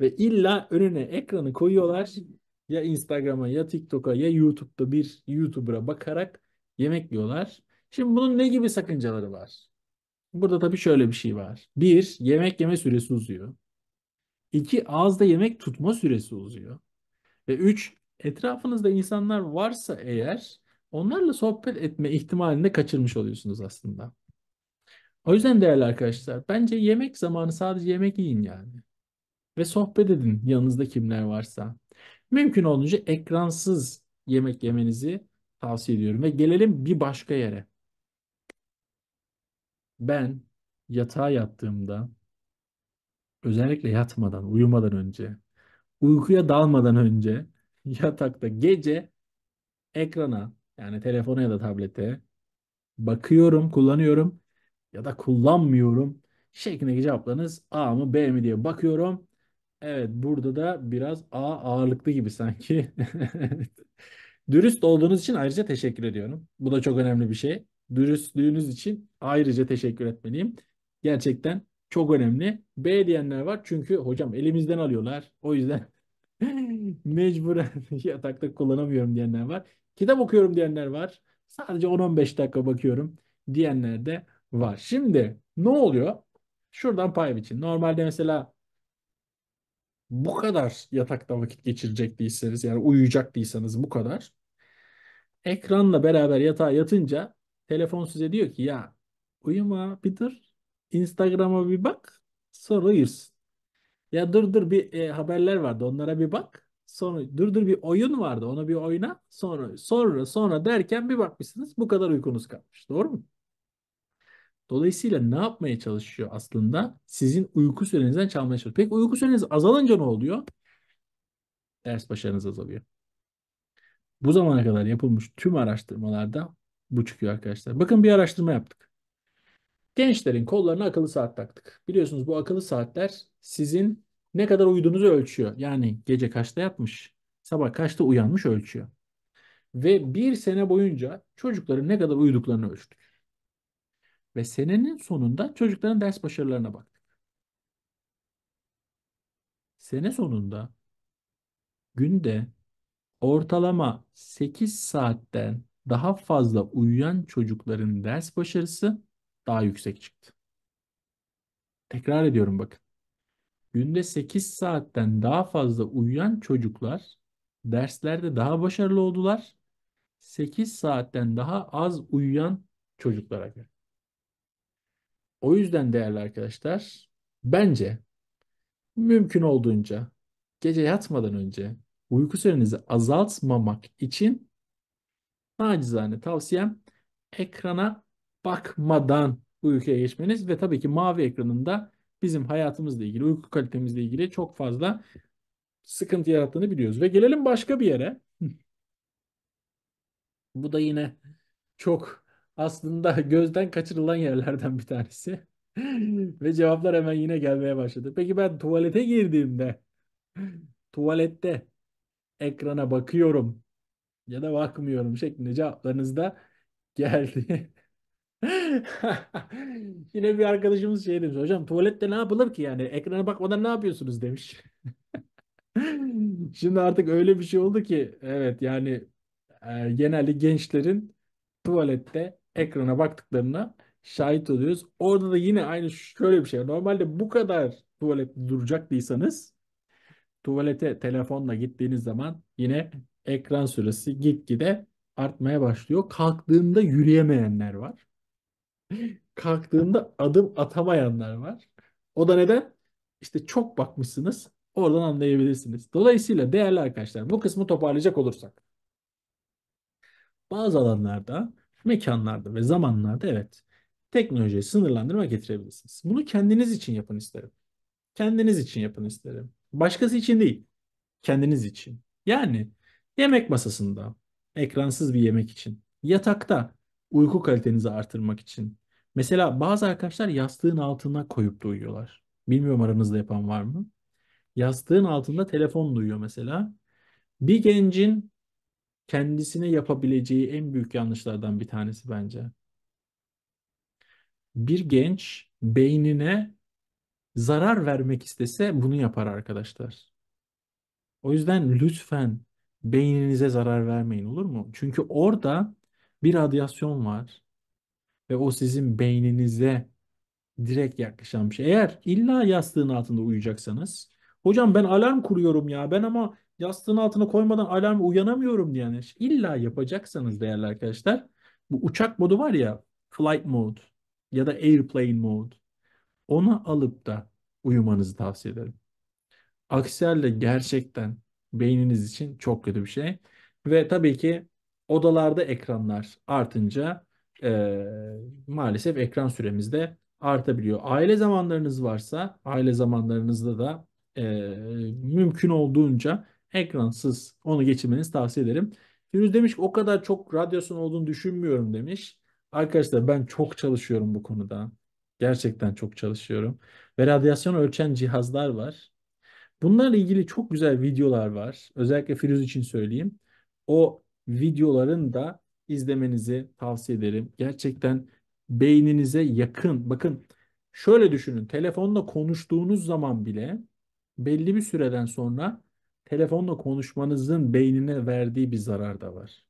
ve illa önüne ekranı koyuyorlar ya Instagram'a ya TikTok'a ya YouTube'da bir YouTuber'a bakarak yemek yiyorlar. Şimdi bunun ne gibi sakıncaları var? Burada tabii şöyle bir şey var. Bir, yemek yeme süresi uzuyor. İki, ağızda yemek tutma süresi uzuyor. Ve üç, etrafınızda insanlar varsa eğer onlarla sohbet etme ihtimalini de kaçırmış oluyorsunuz aslında. O yüzden değerli arkadaşlar bence yemek zamanı sadece yemek yiyin yani. Ve sohbet edin yanınızda kimler varsa. Mümkün olduğunca ekransız yemek yemenizi tavsiye ediyorum. Ve gelelim bir başka yere. Ben yatağa yattığımda özellikle yatmadan, uyumadan önce, uykuya dalmadan önce yatakta gece ekrana yani telefona ya da tablete bakıyorum, kullanıyorum ya da kullanmıyorum şeklindeki cevaplarınız A mı B mi diye bakıyorum. Evet, burada da biraz A ağırlıklı gibi sanki. Dürüst olduğunuz için ayrıca teşekkür ediyorum. Bu da çok önemli bir şey. Dürüstlüğünüz için ayrıca teşekkür etmeliyim. Gerçekten çok önemli. B diyenler var çünkü hocam elimizden alıyorlar. O yüzden mecburen yatakta kullanamıyorum diyenler var. Kitap okuyorum diyenler var. Sadece 10-15 dakika bakıyorum diyenler de var. Şimdi ne oluyor? Şuradan pay biçin. Normalde mesela bu kadar yatakta vakit geçirecek değilseniz yani uyuyacak değilseniz bu kadar ekranla beraber yatağa yatınca telefon size diyor ki ya uyuma bir dur Instagram'a bir bak sonra uyursun. Ya dur dur bir e, haberler vardı onlara bir bak. Sonra dur dur bir oyun vardı ona bir oyna. Sonra sonra sonra derken bir bakmışsınız bu kadar uykunuz kalmış. Doğru mu? Dolayısıyla ne yapmaya çalışıyor aslında? Sizin uyku sürenizden çalmaya çalışıyor. Peki uyku süreniz azalınca ne oluyor? Ders başarınız azalıyor. Bu zamana kadar yapılmış tüm araştırmalarda bu çıkıyor arkadaşlar. Bakın bir araştırma yaptık. Gençlerin kollarına akıllı saat taktık. Biliyorsunuz bu akıllı saatler sizin ne kadar uyuduğunuzu ölçüyor. Yani gece kaçta yatmış, sabah kaçta uyanmış ölçüyor. Ve bir sene boyunca çocukların ne kadar uyuduklarını ölçtük. Ve senenin sonunda çocukların ders başarılarına baktık. Sene sonunda günde ortalama 8 saatten daha fazla uyuyan çocukların ders başarısı daha yüksek çıktı. Tekrar ediyorum bakın. Günde 8 saatten daha fazla uyuyan çocuklar derslerde daha başarılı oldular. 8 saatten daha az uyuyan çocuklara göre. O yüzden değerli arkadaşlar bence mümkün olduğunca gece yatmadan önce uyku sürenizi azaltmamak için nacizane tavsiyem ekrana bakmadan uykuya geçmeniz ve tabii ki mavi ekranında bizim hayatımızla ilgili, uyku kalitemizle ilgili çok fazla sıkıntı yarattığını biliyoruz. Ve gelelim başka bir yere. Bu da yine çok aslında gözden kaçırılan yerlerden bir tanesi. Ve cevaplar hemen yine gelmeye başladı. Peki ben tuvalete girdiğimde tuvalette ekrana bakıyorum ya da bakmıyorum şeklinde cevaplarınız da geldi. Yine bir arkadaşımız şey demiş. Hocam tuvalette ne yapılır ki yani? Ekrana bakmadan ne yapıyorsunuz demiş. Şimdi artık öyle bir şey oldu ki evet yani e, genelde gençlerin tuvalette ekrana baktıklarına şahit oluyoruz. Orada da yine aynı şöyle bir şey. Normalde bu kadar tuvalet duracaktıysanız tuvalete telefonla gittiğiniz zaman yine ekran süresi gitgide artmaya başlıyor. Kalktığında yürüyemeyenler var. Kalktığında adım atamayanlar var. O da neden? İşte çok bakmışsınız. Oradan anlayabilirsiniz. Dolayısıyla değerli arkadaşlar bu kısmı toparlayacak olursak. Bazı alanlarda mekanlarda ve zamanlarda evet teknolojiyi sınırlandırma getirebilirsiniz. Bunu kendiniz için yapın isterim. Kendiniz için yapın isterim. Başkası için değil. Kendiniz için. Yani yemek masasında, ekransız bir yemek için, yatakta uyku kalitenizi artırmak için. Mesela bazı arkadaşlar yastığın altına koyup da uyuyorlar. Bilmiyorum aranızda yapan var mı? Yastığın altında telefon duyuyor mesela. Bir gencin kendisine yapabileceği en büyük yanlışlardan bir tanesi bence. Bir genç beynine zarar vermek istese bunu yapar arkadaşlar. O yüzden lütfen beyninize zarar vermeyin olur mu? Çünkü orada bir radyasyon var ve o sizin beyninize direkt yaklaşan bir şey. Eğer illa yastığın altında uyuyacaksanız, hocam ben alarm kuruyorum ya ben ama yastığın altına koymadan alarm uyanamıyorum diyen illa yapacaksanız değerli arkadaşlar bu uçak modu var ya flight mode ya da airplane mode ona alıp da uyumanızı tavsiye ederim. Aksi halde gerçekten beyniniz için çok kötü bir şey. Ve tabii ki odalarda ekranlar artınca e, maalesef ekran süremiz de artabiliyor. Aile zamanlarınız varsa aile zamanlarınızda da e, mümkün olduğunca Ekransız onu geçirmenizi tavsiye ederim. Firuz demiş ki o kadar çok radyasyon olduğunu düşünmüyorum demiş. Arkadaşlar ben çok çalışıyorum bu konuda. Gerçekten çok çalışıyorum. Ve radyasyon ölçen cihazlar var. Bunlarla ilgili çok güzel videolar var. Özellikle Firuz için söyleyeyim. O videoların da izlemenizi tavsiye ederim. Gerçekten beyninize yakın. Bakın şöyle düşünün. Telefonla konuştuğunuz zaman bile belli bir süreden sonra telefonla konuşmanızın beynine verdiği bir zarar da var.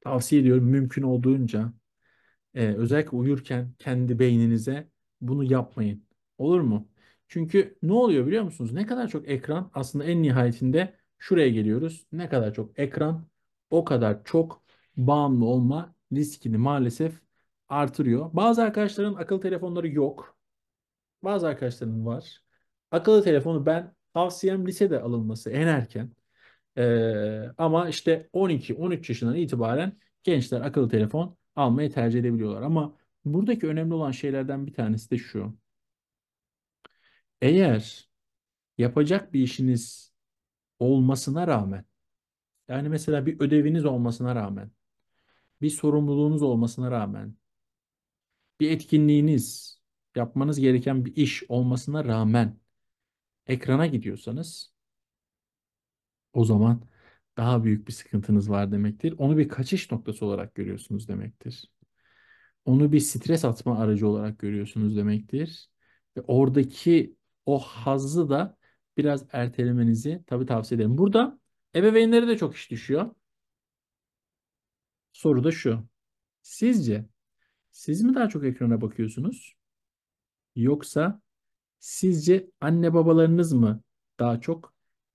Tavsiye ediyorum mümkün olduğunca e, özellikle uyurken kendi beyninize bunu yapmayın. Olur mu? Çünkü ne oluyor biliyor musunuz? Ne kadar çok ekran aslında en nihayetinde şuraya geliyoruz. Ne kadar çok ekran o kadar çok bağımlı olma riskini maalesef artırıyor. Bazı arkadaşların akıllı telefonları yok. Bazı arkadaşların var. Akıllı telefonu ben Tavsiyem lisede alınması en erken. Ee, ama işte 12-13 yaşından itibaren gençler akıllı telefon almayı tercih edebiliyorlar. Ama buradaki önemli olan şeylerden bir tanesi de şu. Eğer yapacak bir işiniz olmasına rağmen yani mesela bir ödeviniz olmasına rağmen bir sorumluluğunuz olmasına rağmen bir etkinliğiniz yapmanız gereken bir iş olmasına rağmen ekrana gidiyorsanız o zaman daha büyük bir sıkıntınız var demektir. Onu bir kaçış noktası olarak görüyorsunuz demektir. Onu bir stres atma aracı olarak görüyorsunuz demektir. Ve oradaki o hazzı da biraz ertelemenizi tabii tavsiye ederim. Burada ebeveynlere de çok iş düşüyor. Soru da şu. Sizce siz mi daha çok ekrana bakıyorsunuz? Yoksa Sizce anne babalarınız mı daha çok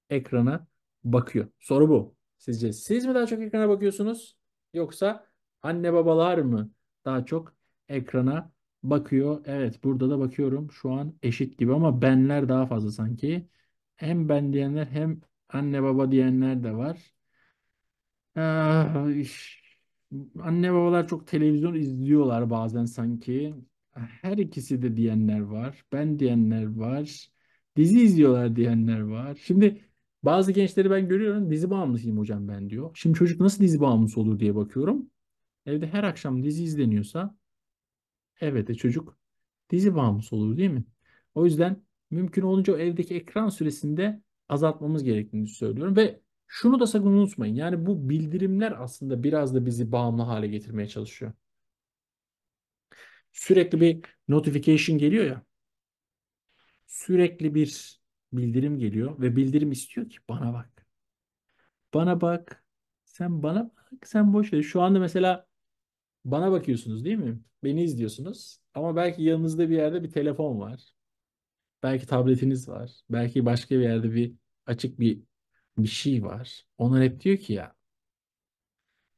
ekrana bakıyor? Soru bu. Sizce siz mi daha çok ekrana bakıyorsunuz yoksa anne babalar mı daha çok ekrana bakıyor? Evet burada da bakıyorum şu an eşit gibi ama benler daha fazla sanki. Hem ben diyenler hem anne baba diyenler de var. Ee, anne babalar çok televizyon izliyorlar bazen sanki her ikisi de diyenler var. Ben diyenler var. Dizi izliyorlar diyenler var. Şimdi bazı gençleri ben görüyorum dizi bağımlısıyım hocam ben diyor. Şimdi çocuk nasıl dizi bağımlısı olur diye bakıyorum. Evde her akşam dizi izleniyorsa evet e çocuk dizi bağımlısı olur değil mi? O yüzden mümkün olunca o evdeki ekran süresinde azaltmamız gerektiğini söylüyorum ve şunu da sakın unutmayın. Yani bu bildirimler aslında biraz da bizi bağımlı hale getirmeye çalışıyor. Sürekli bir notification geliyor ya. Sürekli bir bildirim geliyor ve bildirim istiyor ki bana bak. Bana bak. Sen bana bak. Sen boş ver. Şu anda mesela bana bakıyorsunuz değil mi? Beni izliyorsunuz. Ama belki yanınızda bir yerde bir telefon var. Belki tabletiniz var. Belki başka bir yerde bir açık bir bir şey var. Onlar hep diyor ki ya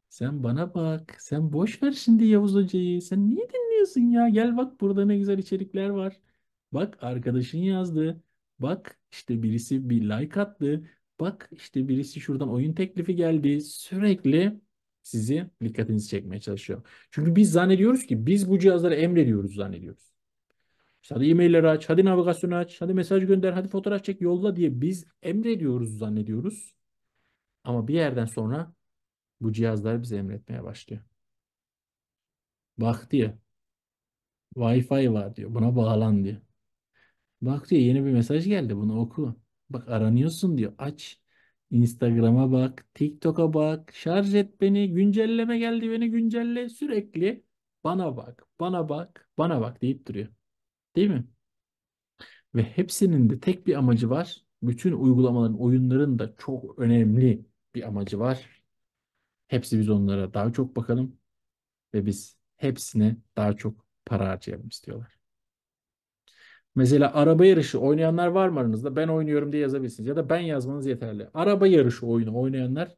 sen bana bak. Sen boş ver şimdi Yavuz Hoca'yı. Sen niye dinliyorsun ya? Gel bak burada ne güzel içerikler var. Bak arkadaşın yazdı. Bak işte birisi bir like attı. Bak işte birisi şuradan oyun teklifi geldi. Sürekli sizi dikkatinizi çekmeye çalışıyor. Çünkü biz zannediyoruz ki biz bu cihazlara emrediyoruz zannediyoruz. İşte hadi e-mailleri aç, hadi navigasyonu aç, hadi mesaj gönder, hadi fotoğraf çek, yolla diye biz emrediyoruz zannediyoruz. Ama bir yerden sonra bu cihazlar bize emretmeye başlıyor. Bak diyor. Wi-Fi var diyor. Buna bağlan diyor. Bak diyor yeni bir mesaj geldi. Bunu oku. Bak aranıyorsun diyor. Aç. Instagram'a bak. TikTok'a bak. Şarj et beni. Güncelleme geldi beni güncelle. Sürekli bana bak. Bana bak. Bana bak deyip duruyor. Değil mi? Ve hepsinin de tek bir amacı var. Bütün uygulamaların, oyunların da çok önemli bir amacı var. Hepsi biz onlara daha çok bakalım ve biz hepsine daha çok para harcayalım istiyorlar. Mesela araba yarışı oynayanlar var mı aranızda? Ben oynuyorum diye yazabilirsiniz. Ya da ben yazmanız yeterli. Araba yarışı oyunu oynayanlar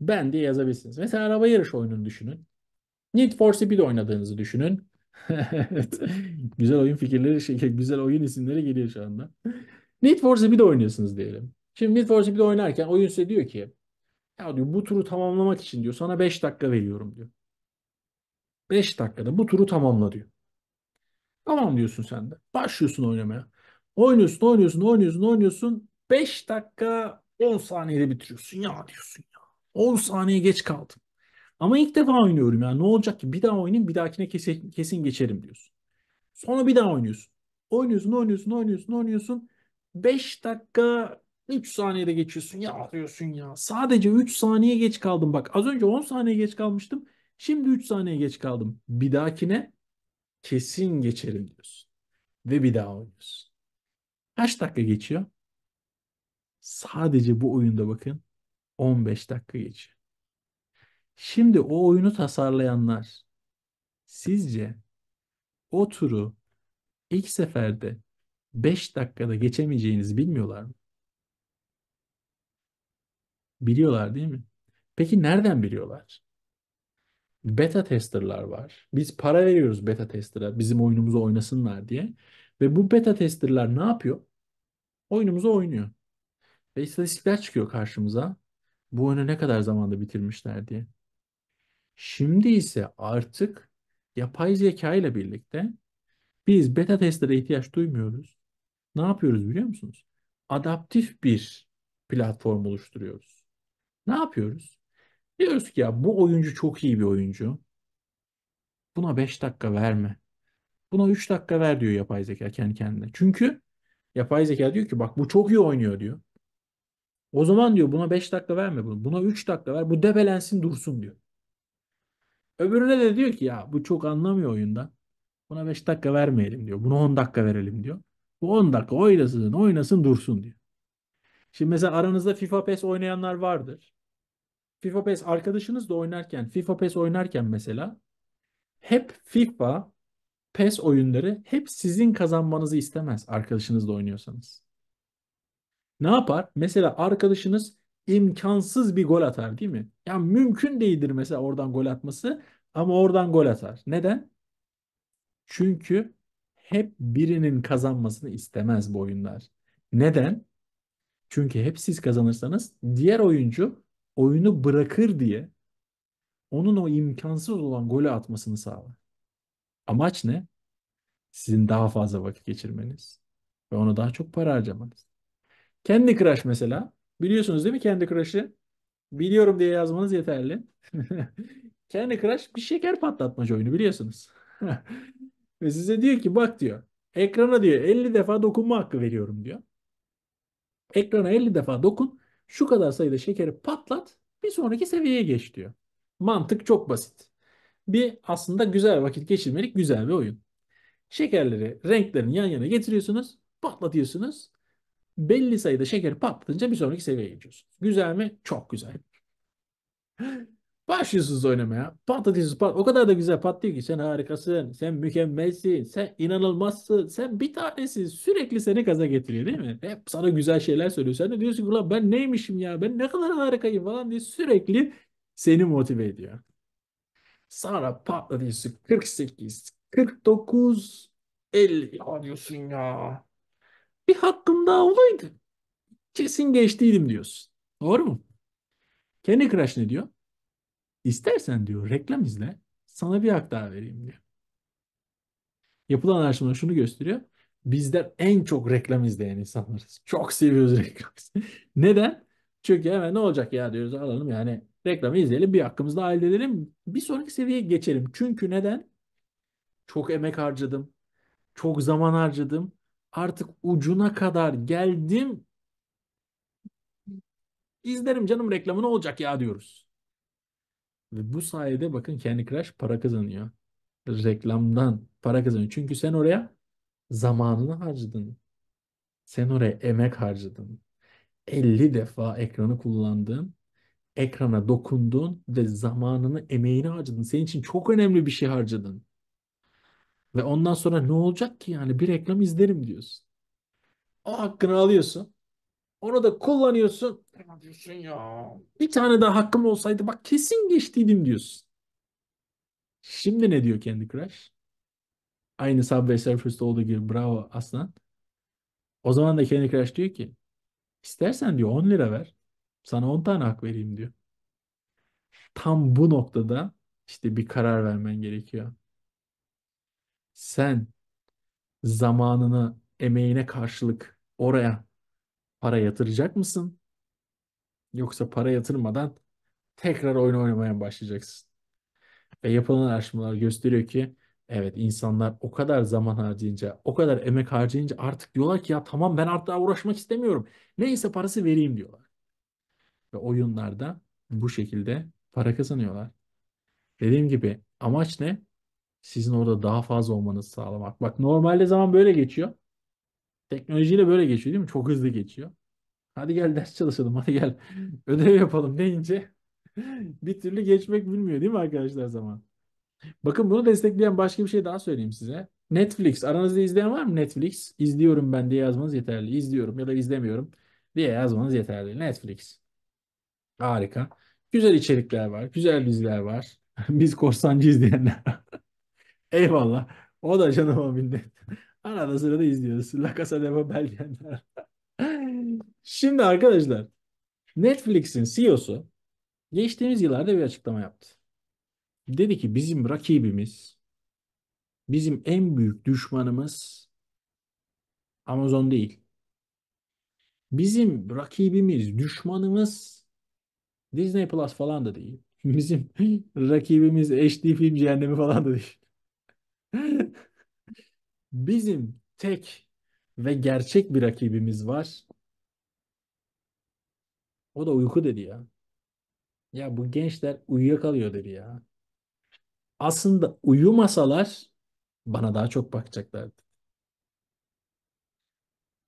ben diye yazabilirsiniz. Mesela araba yarışı oyununu düşünün. Need for Speed oynadığınızı düşünün. Güzel oyun fikirleri, şey, güzel oyun isimleri geliyor şu anda. Need for Speed oynuyorsunuz diyelim. Şimdi Need for Speed oynarken oyun size diyor ki ya diyor bu turu tamamlamak için diyor sana 5 dakika veriyorum diyor. 5 dakikada bu turu tamamla diyor. Tamam diyorsun sen de. Başlıyorsun oynamaya. Oynuyorsun, oynuyorsun, oynuyorsun, oynuyorsun. 5 dakika 10 saniyede bitiriyorsun ya diyorsun ya. 10 saniye geç kaldım. Ama ilk defa oynuyorum ya. Ne olacak ki? Bir daha oynayayım, bir dahakine kesin, kesin geçerim diyorsun. Sonra bir daha oynuyorsun. Oynuyorsun, oynuyorsun, oynuyorsun, oynuyorsun. 5 dakika 3 saniyede geçiyorsun ya arıyorsun ya. Sadece 3 saniye geç kaldım bak. Az önce 10 saniye geç kalmıştım. Şimdi 3 saniye geç kaldım. Bir dahakine kesin geçerim diyorsun. Ve bir daha oynuyorsun. Kaç dakika geçiyor? Sadece bu oyunda bakın 15 dakika geçiyor. Şimdi o oyunu tasarlayanlar sizce o turu ilk seferde 5 dakikada geçemeyeceğinizi bilmiyorlar mı? Biliyorlar değil mi? Peki nereden biliyorlar? Beta testerlar var. Biz para veriyoruz beta tester'a bizim oyunumuzu oynasınlar diye. Ve bu beta testerlar ne yapıyor? Oyunumuzu oynuyor. Ve istatistikler çıkıyor karşımıza. Bu oyunu ne kadar zamanda bitirmişler diye. Şimdi ise artık yapay zeka ile birlikte biz beta testlere ihtiyaç duymuyoruz. Ne yapıyoruz biliyor musunuz? Adaptif bir platform oluşturuyoruz. Ne yapıyoruz? Diyoruz ki ya bu oyuncu çok iyi bir oyuncu. Buna 5 dakika verme. Buna 3 dakika ver diyor yapay zeka kendi kendine. Çünkü yapay zeka diyor ki bak bu çok iyi oynuyor diyor. O zaman diyor buna 5 dakika verme bunu. Buna 3 dakika ver. Bu debelensin dursun diyor. Öbürüne de diyor ki ya bu çok anlamıyor oyundan. Buna 5 dakika vermeyelim diyor. Buna 10 dakika verelim diyor. Bu 10 dakika oynasın oynasın dursun diyor. Şimdi mesela aranızda FIFA PES oynayanlar vardır. FIFA PES arkadaşınız da oynarken, FIFA PES oynarken mesela hep FIFA PES oyunları hep sizin kazanmanızı istemez arkadaşınızla oynuyorsanız. Ne yapar? Mesela arkadaşınız imkansız bir gol atar değil mi? yani mümkün değildir mesela oradan gol atması ama oradan gol atar. Neden? Çünkü hep birinin kazanmasını istemez bu oyunlar. Neden? Çünkü hep siz kazanırsanız diğer oyuncu oyunu bırakır diye onun o imkansız olan golü atmasını sağlar. Amaç ne? Sizin daha fazla vakit geçirmeniz ve ona daha çok para harcamanız. Kendi Crush mesela. Biliyorsunuz değil mi Kendi Crush'ı? Biliyorum diye yazmanız yeterli. Kendi Crush bir şeker patlatmacı oyunu biliyorsunuz. ve size diyor ki bak diyor. Ekrana diyor 50 defa dokunma hakkı veriyorum diyor. Ekrana 50 defa dokun. Şu kadar sayıda şekeri patlat. Bir sonraki seviyeye geç diyor. Mantık çok basit. Bir aslında güzel vakit geçirmelik güzel bir oyun. Şekerleri, renklerini yan yana getiriyorsunuz. Patlatıyorsunuz. Belli sayıda şekeri patlatınca bir sonraki seviyeye geçiyorsunuz. Güzel mi? Çok güzel. Başlıyorsunuz oynamaya. Patlatıyorsunuz. Pat o kadar da güzel patlıyor ki sen harikasın, sen mükemmelsin, sen inanılmazsın, sen bir tanesin. Sürekli seni gaza getiriyor değil mi? Hep sana güzel şeyler söylüyor. Sen de diyorsun ki ulan ben neymişim ya, ben ne kadar harikayım falan diye sürekli seni motive ediyor. Sonra patlatıyorsun 48, 49, 50 ya diyorsun ya. Bir hakkım daha olaydı. Kesin geçtiydim diyorsun. Doğru mu? Candy Crush ne diyor? İstersen diyor reklam izle sana bir hak daha vereyim diyor. Yapılan araştırma şunu gösteriyor. Bizler en çok reklam izleyen insanlarız. Çok seviyoruz reklam. Neden? Çünkü hemen ne olacak ya diyoruz alalım yani reklamı izleyelim bir hakkımızı daha elde edelim. Bir sonraki seviyeye geçelim. Çünkü neden? Çok emek harcadım. Çok zaman harcadım. Artık ucuna kadar geldim. İzlerim canım reklamı ne olacak ya diyoruz. Ve bu sayede bakın Candy Crush para kazanıyor. Reklamdan para kazanıyor. Çünkü sen oraya zamanını harcadın. Sen oraya emek harcadın. 50 defa ekranı kullandın. Ekrana dokundun ve zamanını, emeğini harcadın. Senin için çok önemli bir şey harcadın. Ve ondan sonra ne olacak ki yani bir reklam izlerim diyorsun. O hakkını alıyorsun. Onu da kullanıyorsun. Ne diyorsun ya? Bir tane daha hakkım olsaydı bak kesin geçtiydim diyorsun. Şimdi ne diyor Candy Crush? Aynı Subway Surfers'ta olduğu gibi bravo aslan. O zaman da Candy Crush diyor ki istersen diyor 10 lira ver. Sana 10 tane hak vereyim diyor. Tam bu noktada işte bir karar vermen gerekiyor. Sen zamanına, emeğine karşılık oraya Para yatıracak mısın? Yoksa para yatırmadan tekrar oyun oynamaya başlayacaksın. Ve yapılan araştırmalar gösteriyor ki evet insanlar o kadar zaman harcayınca, o kadar emek harcayınca artık diyorlar ki ya tamam ben artık daha uğraşmak istemiyorum. Neyse parası vereyim diyorlar. Ve oyunlarda bu şekilde para kazanıyorlar. Dediğim gibi amaç ne? Sizin orada daha fazla olmanızı sağlamak. Bak normalde zaman böyle geçiyor. Teknolojiyle böyle geçiyor değil mi? Çok hızlı geçiyor. Hadi gel ders çalışalım, hadi gel ödev yapalım deyince bir türlü geçmek bilmiyor değil mi arkadaşlar zaman? Bakın bunu destekleyen başka bir şey daha söyleyeyim size. Netflix. Aranızda izleyen var mı Netflix? İzliyorum ben diye yazmanız yeterli. İzliyorum ya da izlemiyorum diye yazmanız yeterli. Netflix. Harika. Güzel içerikler var. Güzel diziler var. Biz korsancı izleyenler. Eyvallah. O da canıma minnet. Arada sırada izliyoruz. La Casa de Papel diyenler. Şimdi arkadaşlar Netflix'in CEO'su geçtiğimiz yıllarda bir açıklama yaptı. Dedi ki bizim rakibimiz, bizim en büyük düşmanımız Amazon değil. Bizim rakibimiz, düşmanımız Disney Plus falan da değil. Bizim rakibimiz HD film cehennemi falan da değil. Bizim tek ve gerçek bir rakibimiz var. O da uyku dedi ya. Ya bu gençler uyuyakalıyor dedi ya. Aslında uyumasalar bana daha çok bakacaklardı.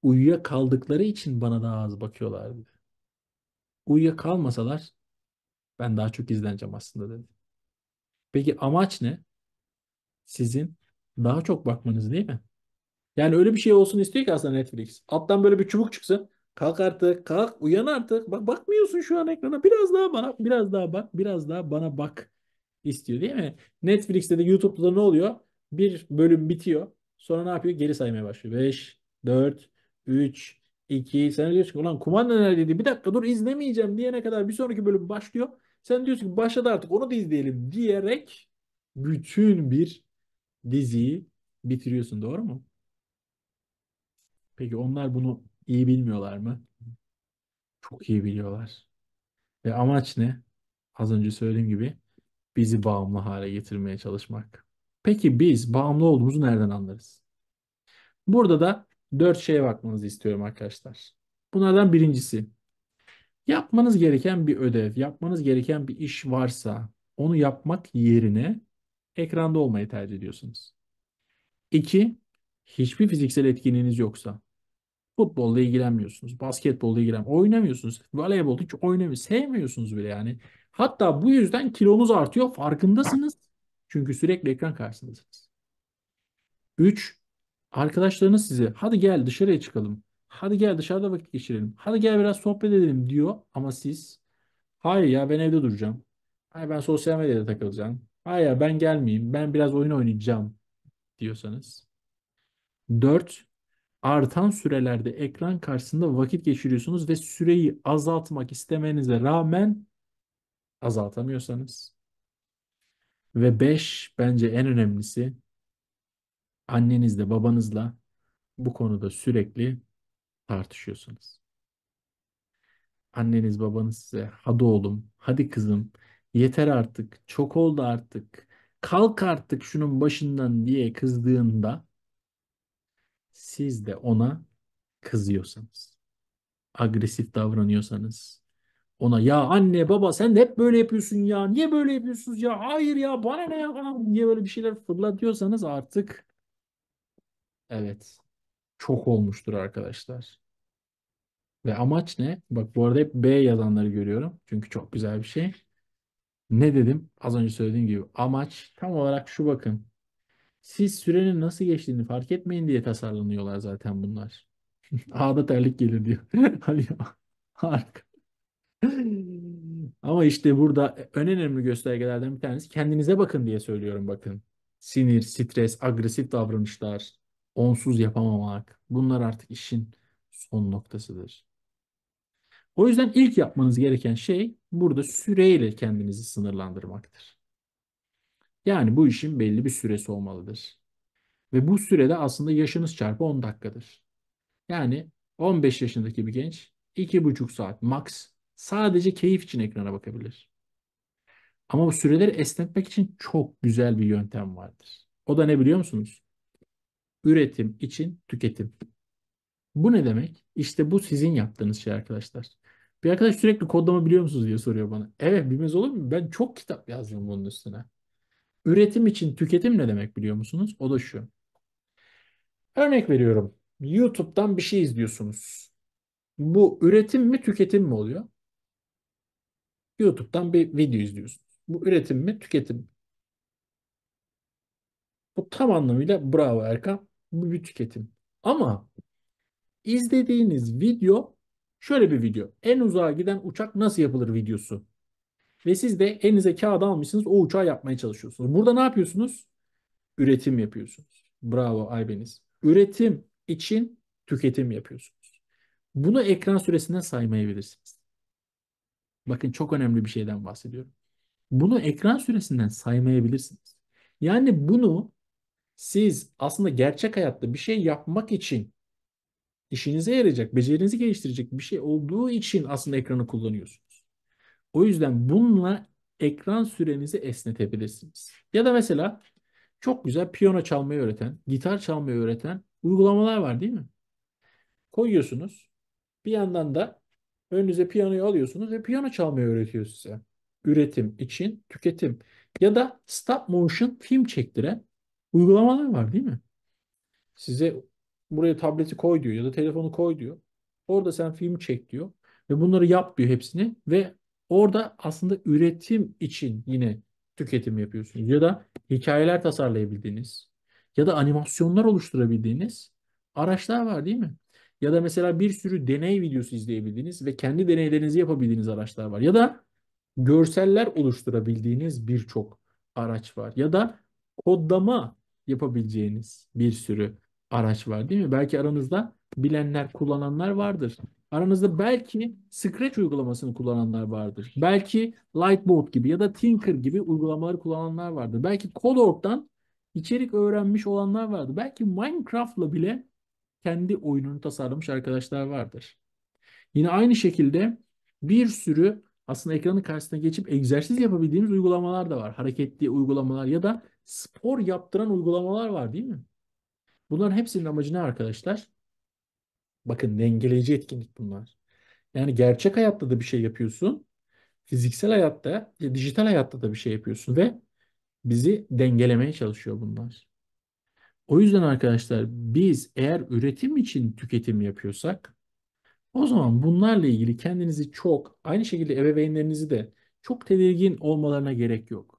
Uyuyakaldıkları için bana daha az bakıyorlardı. Uyuyakalmasalar ben daha çok izleneceğim aslında dedi. Peki amaç ne? Sizin daha çok bakmanız değil mi? Yani öyle bir şey olsun istiyor ki aslında Netflix. Alttan böyle bir çubuk çıksın. Kalk artık, kalk, uyan artık. Bak bakmıyorsun şu an ekrana. Biraz daha bana, biraz daha bak, biraz daha bana bak istiyor değil mi? Netflix'te de YouTube'da da ne oluyor? Bir bölüm bitiyor. Sonra ne yapıyor? Geri saymaya başlıyor. 5, 4, 3, 2. Sen diyorsun ki ulan kumanda neredeydi? Bir dakika dur izlemeyeceğim diyene kadar bir sonraki bölüm başlıyor. Sen diyorsun ki başladı artık onu da izleyelim diyerek bütün bir diziyi bitiriyorsun doğru mu? Peki onlar bunu iyi bilmiyorlar mı? Çok iyi biliyorlar. Ve amaç ne? Az önce söylediğim gibi bizi bağımlı hale getirmeye çalışmak. Peki biz bağımlı olduğumuzu nereden anlarız? Burada da dört şeye bakmanızı istiyorum arkadaşlar. Bunlardan birincisi yapmanız gereken bir ödev, yapmanız gereken bir iş varsa onu yapmak yerine ekranda olmayı tercih ediyorsunuz. 2. Hiçbir fiziksel etkinliğiniz yoksa. Futbolla ilgilenmiyorsunuz, basketbolla ilgilenmiyorsunuz, oynamıyorsunuz, voleybol hiç oynamıyorsunuz, sevmiyorsunuz bile yani. Hatta bu yüzden kilonuz artıyor, farkındasınız. Çünkü sürekli ekran karşısındasınız. 3. Arkadaşlarınız size hadi gel dışarıya çıkalım. Hadi gel dışarıda vakit geçirelim. Hadi gel biraz sohbet edelim diyor ama siz hayır ya ben evde duracağım. Hayır ben sosyal medyada takılacağım. Hayır ben gelmeyeyim. Ben biraz oyun oynayacağım diyorsanız. 4. Artan sürelerde ekran karşısında vakit geçiriyorsunuz ve süreyi azaltmak istemenize rağmen azaltamıyorsanız. Ve 5 bence en önemlisi annenizle babanızla bu konuda sürekli tartışıyorsunuz. Anneniz babanız size hadi oğlum, hadi kızım yeter artık, çok oldu artık, kalk artık şunun başından diye kızdığında siz de ona kızıyorsanız, agresif davranıyorsanız, ona ya anne baba sen hep böyle yapıyorsun ya niye böyle yapıyorsunuz ya hayır ya bana ne ya niye böyle bir şeyler fırlatıyorsanız artık evet çok olmuştur arkadaşlar. Ve amaç ne? Bak bu arada hep B yazanları görüyorum. Çünkü çok güzel bir şey. Ne dedim? Az önce söylediğim gibi amaç tam olarak şu bakın. Siz sürenin nasıl geçtiğini fark etmeyin diye tasarlanıyorlar zaten bunlar. Ağda terlik gelir diyor. Hani harika. Ama işte burada en önemli göstergelerden bir tanesi kendinize bakın diye söylüyorum bakın. Sinir, stres, agresif davranışlar, onsuz yapamamak bunlar artık işin son noktasıdır. O yüzden ilk yapmanız gereken şey burada süreyle kendinizi sınırlandırmaktır. Yani bu işin belli bir süresi olmalıdır. Ve bu sürede aslında yaşınız çarpı 10 dakikadır. Yani 15 yaşındaki bir genç 2,5 saat max sadece keyif için ekrana bakabilir. Ama bu süreleri esnetmek için çok güzel bir yöntem vardır. O da ne biliyor musunuz? Üretim için tüketim. Bu ne demek? İşte bu sizin yaptığınız şey arkadaşlar. Bir arkadaş sürekli kodlama biliyor musunuz diye soruyor bana. Evet bilmez olur mu? Ben çok kitap yazıyorum bunun üstüne. Üretim için tüketim ne demek biliyor musunuz? O da şu. Örnek veriyorum. YouTube'dan bir şey izliyorsunuz. Bu üretim mi tüketim mi oluyor? YouTube'dan bir video izliyorsunuz. Bu üretim mi tüketim mi? Bu tam anlamıyla bravo Erkan. Bu bir tüketim. Ama izlediğiniz video Şöyle bir video. En uzağa giden uçak nasıl yapılır videosu. Ve siz de elinize kağıt almışsınız o uçağı yapmaya çalışıyorsunuz. Burada ne yapıyorsunuz? Üretim yapıyorsunuz. Bravo Aybeniz. Üretim için tüketim yapıyorsunuz. Bunu ekran süresinden saymayabilirsiniz. Bakın çok önemli bir şeyden bahsediyorum. Bunu ekran süresinden saymayabilirsiniz. Yani bunu siz aslında gerçek hayatta bir şey yapmak için işinize yarayacak, becerinizi geliştirecek bir şey olduğu için aslında ekranı kullanıyorsunuz. O yüzden bununla ekran sürenizi esnetebilirsiniz. Ya da mesela çok güzel piyano çalmayı öğreten, gitar çalmayı öğreten uygulamalar var değil mi? Koyuyorsunuz. Bir yandan da önünüze piyanoyu alıyorsunuz ve piyano çalmayı öğretiyor size. Üretim için tüketim. Ya da stop motion film çektiren uygulamalar var değil mi? Size Buraya tableti koy diyor ya da telefonu koy diyor. Orada sen film çek diyor. Ve bunları yap diyor hepsini. Ve orada aslında üretim için yine tüketim yapıyorsunuz. Ya da hikayeler tasarlayabildiğiniz ya da animasyonlar oluşturabildiğiniz araçlar var değil mi? Ya da mesela bir sürü deney videosu izleyebildiğiniz ve kendi deneylerinizi yapabildiğiniz araçlar var. Ya da görseller oluşturabildiğiniz birçok araç var. Ya da kodlama yapabileceğiniz bir sürü araç var değil mi? Belki aranızda bilenler, kullananlar vardır. Aranızda belki Scratch uygulamasını kullananlar vardır. Belki Lightboard gibi ya da Tinker gibi uygulamaları kullananlar vardır. Belki Color'dan içerik öğrenmiş olanlar vardır. Belki Minecraft'la bile kendi oyununu tasarlamış arkadaşlar vardır. Yine aynı şekilde bir sürü aslında ekranın karşısına geçip egzersiz yapabildiğimiz uygulamalar da var. Hareketli uygulamalar ya da spor yaptıran uygulamalar var değil mi? Bunların hepsinin amacı ne arkadaşlar? Bakın dengeleyici etkinlik bunlar. Yani gerçek hayatta da bir şey yapıyorsun. Fiziksel hayatta, e, dijital hayatta da bir şey yapıyorsun ve bizi dengelemeye çalışıyor bunlar. O yüzden arkadaşlar biz eğer üretim için tüketim yapıyorsak o zaman bunlarla ilgili kendinizi çok aynı şekilde ebeveynlerinizi de çok tedirgin olmalarına gerek yok.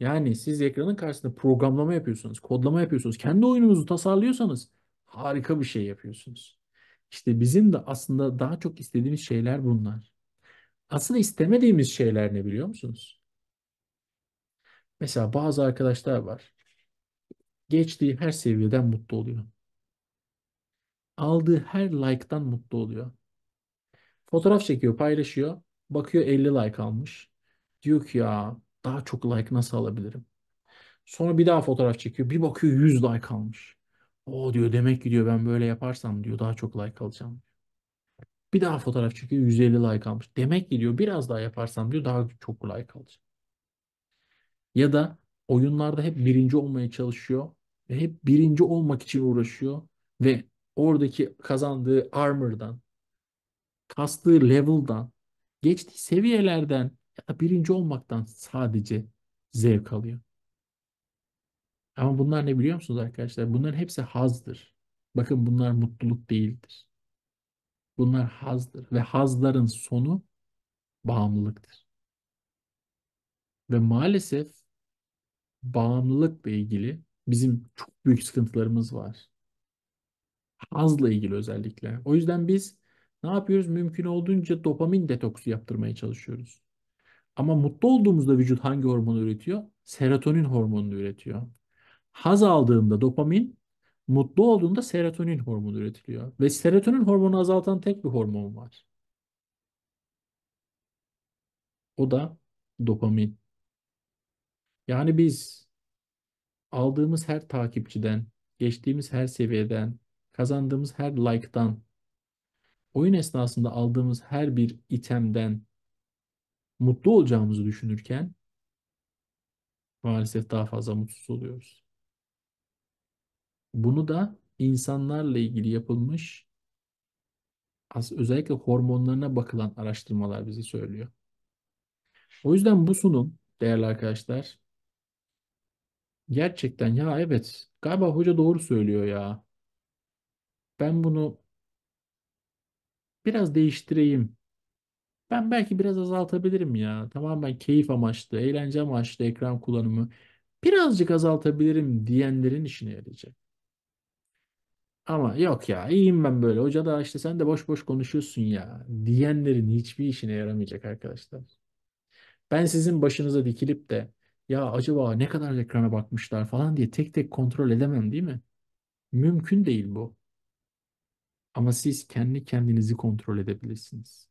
Yani siz ekranın karşısında programlama yapıyorsunuz, kodlama yapıyorsunuz, kendi oyununuzu tasarlıyorsanız harika bir şey yapıyorsunuz. İşte bizim de aslında daha çok istediğimiz şeyler bunlar. Aslında istemediğimiz şeyler ne biliyor musunuz? Mesela bazı arkadaşlar var. Geçtiği her seviyeden mutlu oluyor. Aldığı her like'tan mutlu oluyor. Fotoğraf çekiyor, paylaşıyor. Bakıyor 50 like almış. Diyor ki ya daha çok like nasıl alabilirim? Sonra bir daha fotoğraf çekiyor. Bir bakıyor 100 like almış. O diyor demek ki diyor ben böyle yaparsam diyor daha çok like alacağım. Bir daha fotoğraf çekiyor 150 like almış. Demek ki diyor biraz daha yaparsam diyor daha çok like alacağım. Ya da oyunlarda hep birinci olmaya çalışıyor ve hep birinci olmak için uğraşıyor ve oradaki kazandığı armor'dan, kastığı level'dan, geçtiği seviyelerden ya birinci olmaktan sadece zevk alıyor. Ama bunlar ne biliyor musunuz arkadaşlar? Bunların hepsi hazdır. Bakın bunlar mutluluk değildir. Bunlar hazdır ve hazların sonu bağımlılıktır. Ve maalesef bağımlılıkla ilgili bizim çok büyük sıkıntılarımız var. Hazla ilgili özellikle. O yüzden biz ne yapıyoruz? Mümkün olduğunca dopamin detoksu yaptırmaya çalışıyoruz. Ama mutlu olduğumuzda vücut hangi hormonu üretiyor? Serotonin hormonunu üretiyor. Haz aldığında dopamin, mutlu olduğunda serotonin hormonu üretiliyor. Ve serotonin hormonu azaltan tek bir hormon var. O da dopamin. Yani biz aldığımız her takipçiden, geçtiğimiz her seviyeden, kazandığımız her like'dan, oyun esnasında aldığımız her bir itemden mutlu olacağımızı düşünürken maalesef daha fazla mutsuz oluyoruz. Bunu da insanlarla ilgili yapılmış özellikle hormonlarına bakılan araştırmalar bize söylüyor. O yüzden bu sunum değerli arkadaşlar gerçekten ya evet galiba hoca doğru söylüyor ya. Ben bunu biraz değiştireyim ben belki biraz azaltabilirim ya. Tamamen keyif amaçlı, eğlence amaçlı ekran kullanımı birazcık azaltabilirim diyenlerin işine yarayacak. Ama yok ya iyiyim ben böyle. Hoca da işte sen de boş boş konuşuyorsun ya diyenlerin hiçbir işine yaramayacak arkadaşlar. Ben sizin başınıza dikilip de ya acaba ne kadar ekrana bakmışlar falan diye tek tek kontrol edemem değil mi? Mümkün değil bu. Ama siz kendi kendinizi kontrol edebilirsiniz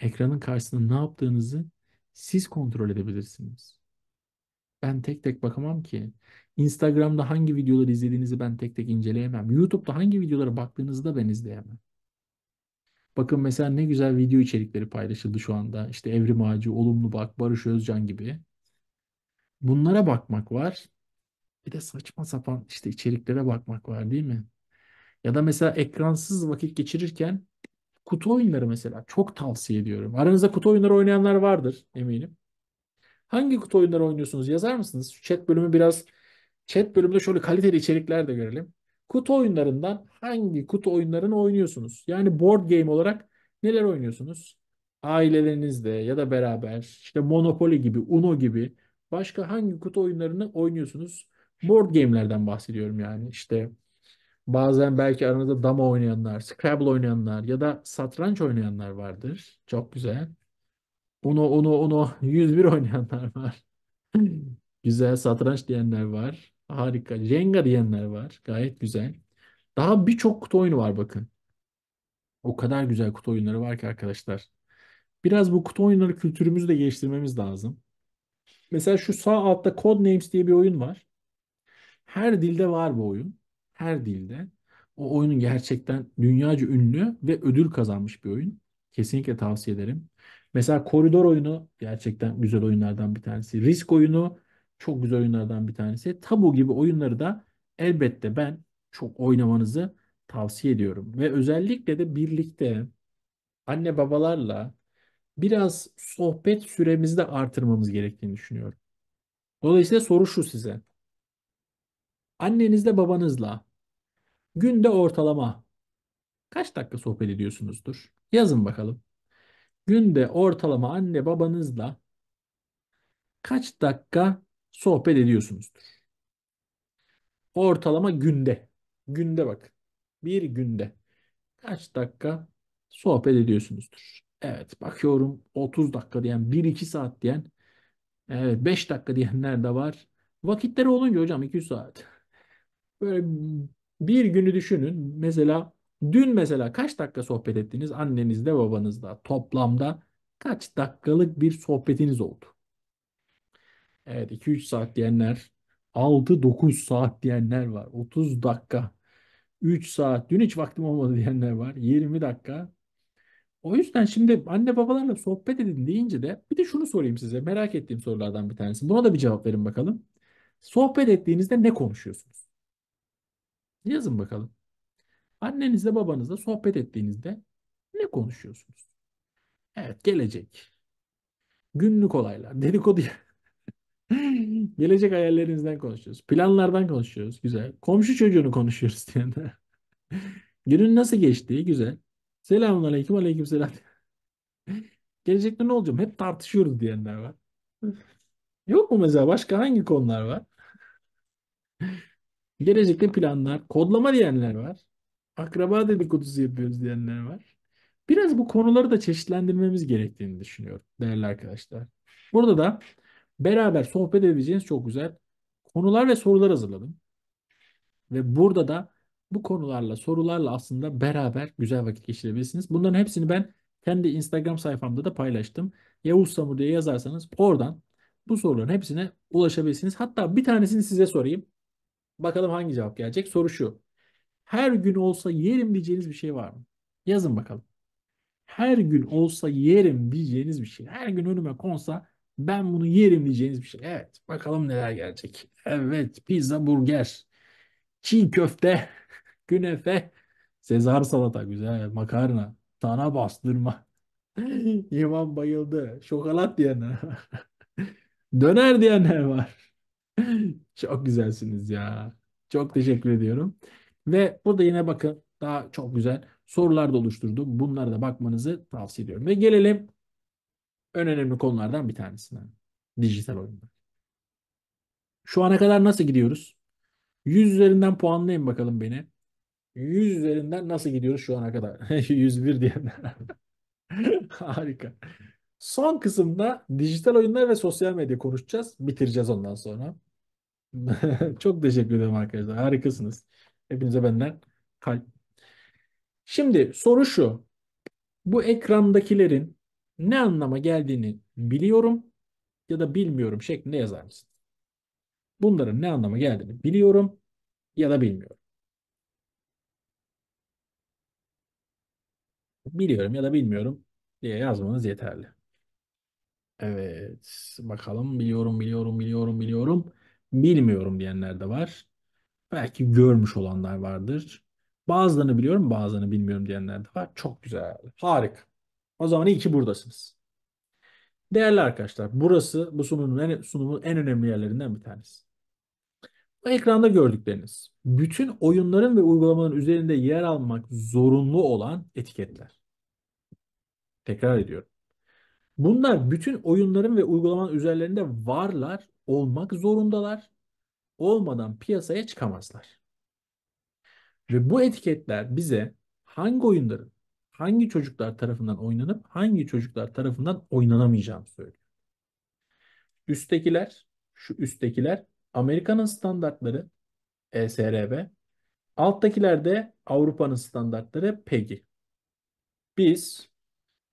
ekranın karşısında ne yaptığınızı siz kontrol edebilirsiniz. Ben tek tek bakamam ki. Instagram'da hangi videoları izlediğinizi ben tek tek inceleyemem. YouTube'da hangi videolara baktığınızı da ben izleyemem. Bakın mesela ne güzel video içerikleri paylaşıldı şu anda. İşte Evrim Ağacı, Olumlu Bak, Barış Özcan gibi. Bunlara bakmak var. Bir de saçma sapan işte içeriklere bakmak var değil mi? Ya da mesela ekransız vakit geçirirken Kutu oyunları mesela çok tavsiye ediyorum. Aranızda kutu oyunları oynayanlar vardır eminim. Hangi kutu oyunları oynuyorsunuz yazar mısınız? Şu chat bölümü biraz chat bölümünde şöyle kaliteli içerikler de görelim. Kutu oyunlarından hangi kutu oyunlarını oynuyorsunuz? Yani board game olarak neler oynuyorsunuz? Ailelerinizde ya da beraber işte Monopoly gibi, Uno gibi başka hangi kutu oyunlarını oynuyorsunuz? Board game'lerden bahsediyorum yani. işte. Bazen belki aranızda dama oynayanlar, Scrabble oynayanlar ya da satranç oynayanlar vardır. Çok güzel. Uno, Uno, Uno, 101 oynayanlar var. Güzel satranç diyenler var. Harika. Jenga diyenler var. Gayet güzel. Daha birçok kutu oyunu var bakın. O kadar güzel kutu oyunları var ki arkadaşlar. Biraz bu kutu oyunları kültürümüzü de geliştirmemiz lazım. Mesela şu sağ altta Codenames diye bir oyun var. Her dilde var bu oyun her dilde. O oyunun gerçekten dünyaca ünlü ve ödül kazanmış bir oyun. Kesinlikle tavsiye ederim. Mesela koridor oyunu gerçekten güzel oyunlardan bir tanesi. Risk oyunu çok güzel oyunlardan bir tanesi. Tabu gibi oyunları da elbette ben çok oynamanızı tavsiye ediyorum. Ve özellikle de birlikte anne babalarla biraz sohbet süremizi de artırmamız gerektiğini düşünüyorum. Dolayısıyla soru şu size. Annenizle babanızla Günde ortalama kaç dakika sohbet ediyorsunuzdur? Yazın bakalım. Günde ortalama anne babanızla kaç dakika sohbet ediyorsunuzdur? Ortalama günde. Günde bak. Bir günde kaç dakika sohbet ediyorsunuzdur? Evet bakıyorum 30 dakika diyen, 1-2 saat diyen, evet 5 dakika diyenler de var. Vakitleri olunca hocam 2 saat. Böyle bir günü düşünün. Mesela dün mesela kaç dakika sohbet ettiniz annenizle babanızla? Toplamda kaç dakikalık bir sohbetiniz oldu? Evet 2-3 saat diyenler, 6-9 saat diyenler var. 30 dakika, 3 saat, dün hiç vaktim olmadı diyenler var. 20 dakika. O yüzden şimdi anne babalarla sohbet edin deyince de bir de şunu sorayım size. Merak ettiğim sorulardan bir tanesi. Buna da bir cevap verin bakalım. Sohbet ettiğinizde ne konuşuyorsunuz? Yazın bakalım. Annenizle babanızla sohbet ettiğinizde ne konuşuyorsunuz? Evet gelecek. Günlük olaylar, dedikodu. gelecek hayallerinizden konuşuyoruz. Planlardan konuşuyoruz. Güzel. Komşu çocuğunu konuşuyoruz diyenler. Günün nasıl geçtiği güzel. Selamun aleyküm aleyküm selam. Gelecekte ne olacağım? Hep tartışıyoruz diyenler var. Yok mu mesela başka hangi konular var? Gelecekte planlar, kodlama diyenler var. Akraba dedikodusu yapıyoruz diyenler var. Biraz bu konuları da çeşitlendirmemiz gerektiğini düşünüyorum değerli arkadaşlar. Burada da beraber sohbet edebileceğiniz çok güzel konular ve sorular hazırladım. Ve burada da bu konularla, sorularla aslında beraber güzel vakit geçirebilirsiniz. Bunların hepsini ben kendi Instagram sayfamda da paylaştım. Yavuz Samur diye yazarsanız oradan bu soruların hepsine ulaşabilirsiniz. Hatta bir tanesini size sorayım. Bakalım hangi cevap gelecek? Soru şu. Her gün olsa yerim diyeceğiniz bir şey var mı? Yazın bakalım. Her gün olsa yerim diyeceğiniz bir şey. Her gün önüme konsa ben bunu yerim diyeceğiniz bir şey. Evet. Bakalım neler gelecek. Evet. Pizza, burger, çiğ köfte, künefe, sezar salata güzel, makarna, tana bastırma. İmam bayıldı. Şokolat diyenler var. Döner diyenler var. Çok güzelsiniz ya. Çok teşekkür ediyorum. Ve burada yine bakın daha çok güzel sorular da oluşturdum. Bunlara da bakmanızı tavsiye ediyorum. Ve gelelim en önemli konulardan bir tanesine. Dijital oyunlar. Şu ana kadar nasıl gidiyoruz? 100 üzerinden puanlayın bakalım beni. 100 üzerinden nasıl gidiyoruz şu ana kadar? 101 diyenler. Harika. Son kısımda dijital oyunlar ve sosyal medya konuşacağız. Bitireceğiz ondan sonra. Çok teşekkür ederim arkadaşlar. Harikasınız. Hepinize benden kalp. Şimdi soru şu. Bu ekrandakilerin ne anlama geldiğini biliyorum ya da bilmiyorum şeklinde yazar mısın? Bunların ne anlama geldiğini biliyorum ya da bilmiyorum. Biliyorum ya da bilmiyorum diye yazmanız yeterli. Evet. Bakalım biliyorum biliyorum biliyorum biliyorum. Bilmiyorum diyenler de var. Belki görmüş olanlar vardır. Bazılarını biliyorum, bazılarını bilmiyorum diyenler de var. Çok güzel. Harika. O zaman iyi ki buradasınız. Değerli arkadaşlar, burası bu sunumun en, sunumun en önemli yerlerinden bir tanesi. Bu ekranda gördükleriniz, bütün oyunların ve uygulamaların üzerinde yer almak zorunlu olan etiketler. Tekrar ediyorum. Bunlar bütün oyunların ve uygulamanın üzerlerinde varlar, olmak zorundalar. Olmadan piyasaya çıkamazlar. Ve bu etiketler bize hangi oyunların hangi çocuklar tarafından oynanıp hangi çocuklar tarafından oynanamayacağını söylüyor. Üsttekiler, şu üsttekiler Amerika'nın standartları ESRB, alttakiler de Avrupa'nın standartları PEGI. Biz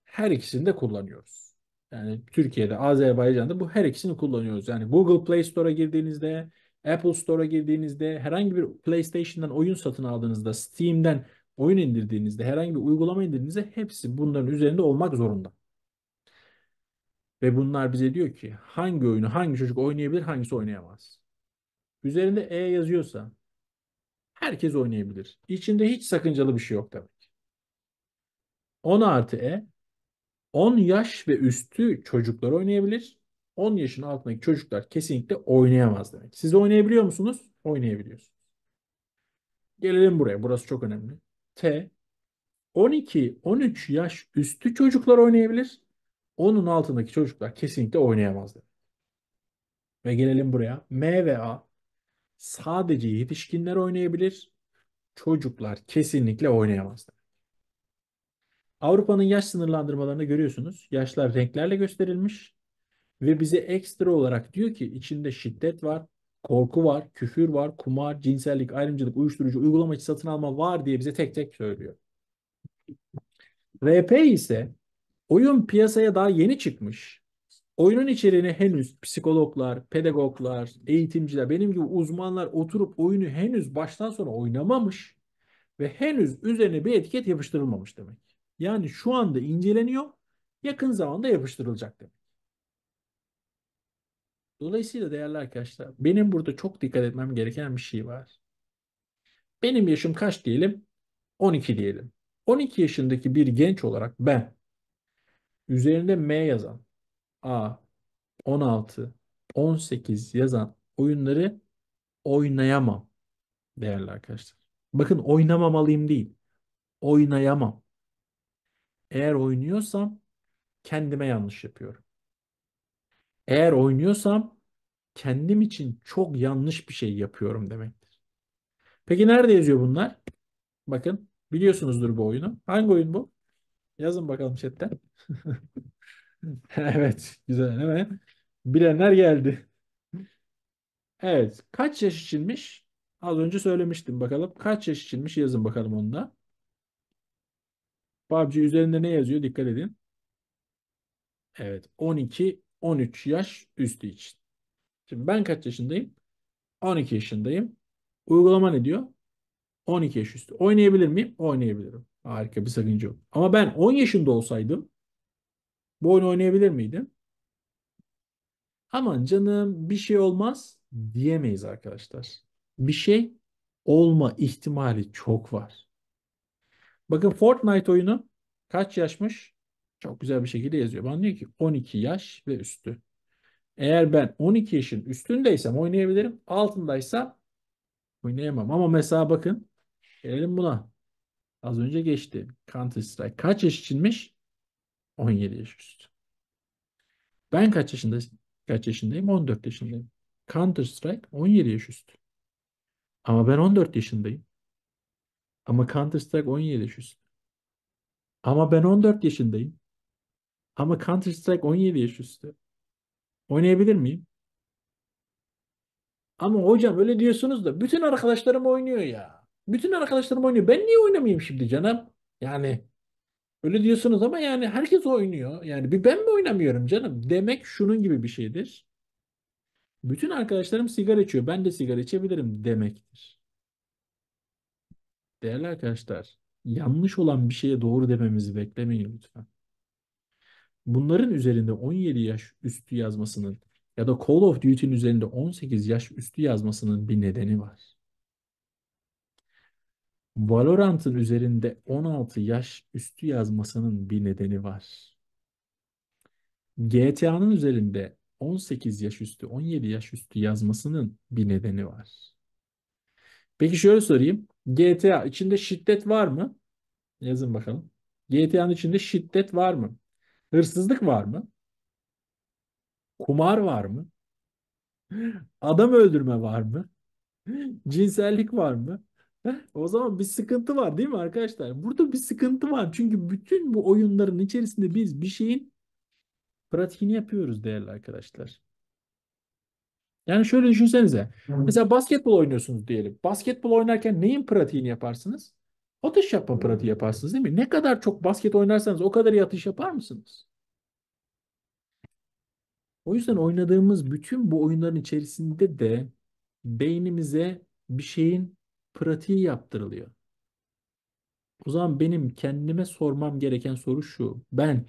her ikisini de kullanıyoruz. Yani Türkiye'de, Azerbaycan'da bu her ikisini kullanıyoruz. Yani Google Play Store'a girdiğinizde, Apple Store'a girdiğinizde, herhangi bir PlayStation'dan oyun satın aldığınızda, Steam'den oyun indirdiğinizde, herhangi bir uygulama indirdiğinizde hepsi bunların üzerinde olmak zorunda. Ve bunlar bize diyor ki hangi oyunu hangi çocuk oynayabilir, hangisi oynayamaz. Üzerinde E yazıyorsa herkes oynayabilir. İçinde hiç sakıncalı bir şey yok demek. 10 artı E 10 yaş ve üstü çocuklar oynayabilir. 10 yaşın altındaki çocuklar kesinlikle oynayamaz demek. Siz oynayabiliyor musunuz? Oynayabiliyorsunuz. Gelelim buraya. Burası çok önemli. T. 12-13 yaş üstü çocuklar oynayabilir. Onun altındaki çocuklar kesinlikle oynayamaz demek. Ve gelelim buraya. M ve A. Sadece yetişkinler oynayabilir. Çocuklar kesinlikle oynayamaz demek. Avrupa'nın yaş sınırlandırmalarını görüyorsunuz. Yaşlar renklerle gösterilmiş ve bize ekstra olarak diyor ki içinde şiddet var, korku var, küfür var, kumar, cinsellik, ayrımcılık, uyuşturucu, uygulama içi satın alma var diye bize tek tek söylüyor. RP ise oyun piyasaya daha yeni çıkmış. Oyunun içeriğini henüz psikologlar, pedagoglar, eğitimciler, benim gibi uzmanlar oturup oyunu henüz baştan sona oynamamış ve henüz üzerine bir etiket yapıştırılmamış demek. Yani şu anda inceleniyor. Yakın zamanda yapıştırılacak demek. Dolayısıyla değerli arkadaşlar benim burada çok dikkat etmem gereken bir şey var. Benim yaşım kaç diyelim? 12 diyelim. 12 yaşındaki bir genç olarak ben üzerinde M yazan A 16 18 yazan oyunları oynayamam değerli arkadaşlar. Bakın oynamamalıyım değil. Oynayamam. Eğer oynuyorsam kendime yanlış yapıyorum. Eğer oynuyorsam kendim için çok yanlış bir şey yapıyorum demektir. Peki nerede yazıyor bunlar? Bakın biliyorsunuzdur bu oyunu. Hangi oyun bu? Yazın bakalım chatte. evet güzel hemen. Bilenler geldi. Evet kaç yaş içinmiş? Az önce söylemiştim bakalım. Kaç yaş içinmiş yazın bakalım onu da. PUBG üzerinde ne yazıyor? Dikkat edin. Evet 12-13 yaş üstü için. Şimdi ben kaç yaşındayım? 12 yaşındayım. Uygulama ne diyor? 12 yaş üstü. Oynayabilir miyim? Oynayabilirim. Harika bir sakınca yok. Ama ben 10 yaşında olsaydım bu oyunu oynayabilir miydim? Aman canım bir şey olmaz diyemeyiz arkadaşlar. Bir şey olma ihtimali çok var. Bakın Fortnite oyunu kaç yaşmış? Çok güzel bir şekilde yazıyor. Bana diyor ki 12 yaş ve üstü. Eğer ben 12 yaşın üstündeysem oynayabilirim. Altındaysa oynayamam. Ama mesela bakın gelelim buna. Az önce geçti. Counter Strike kaç yaş içinmiş? 17 yaş üstü. Ben kaç yaşındayım? Kaç yaşındayım? 14 yaşındayım. Counter Strike 17 yaş üstü. Ama ben 14 yaşındayım. Ama Counter Strike 17 yaş Ama ben 14 yaşındayım. Ama Counter Strike 17 yaş üstü. Oynayabilir miyim? Ama hocam öyle diyorsunuz da bütün arkadaşlarım oynuyor ya. Bütün arkadaşlarım oynuyor. Ben niye oynamayayım şimdi canım? Yani öyle diyorsunuz ama yani herkes oynuyor. Yani bir ben mi oynamıyorum canım? Demek şunun gibi bir şeydir. Bütün arkadaşlarım sigara içiyor. Ben de sigara içebilirim demektir. Değerli arkadaşlar, yanlış olan bir şeye doğru dememizi beklemeyin lütfen. Bunların üzerinde 17 yaş üstü yazmasının ya da Call of Duty'nin üzerinde 18 yaş üstü yazmasının bir nedeni var. Valorant'ın üzerinde 16 yaş üstü yazmasının bir nedeni var. GTA'nın üzerinde 18 yaş üstü, 17 yaş üstü yazmasının bir nedeni var. Peki şöyle sorayım. GTA içinde şiddet var mı? Yazın bakalım. GTA'nın içinde şiddet var mı? Hırsızlık var mı? Kumar var mı? Adam öldürme var mı? Cinsellik var mı? O zaman bir sıkıntı var değil mi arkadaşlar? Burada bir sıkıntı var. Çünkü bütün bu oyunların içerisinde biz bir şeyin pratiğini yapıyoruz değerli arkadaşlar. Yani şöyle düşünsenize. Mesela basketbol oynuyorsunuz diyelim. Basketbol oynarken neyin pratiğini yaparsınız? Atış yapma pratiği yaparsınız değil mi? Ne kadar çok basket oynarsanız o kadar iyi atış yapar mısınız? O yüzden oynadığımız bütün bu oyunların içerisinde de beynimize bir şeyin pratiği yaptırılıyor. O zaman benim kendime sormam gereken soru şu. Ben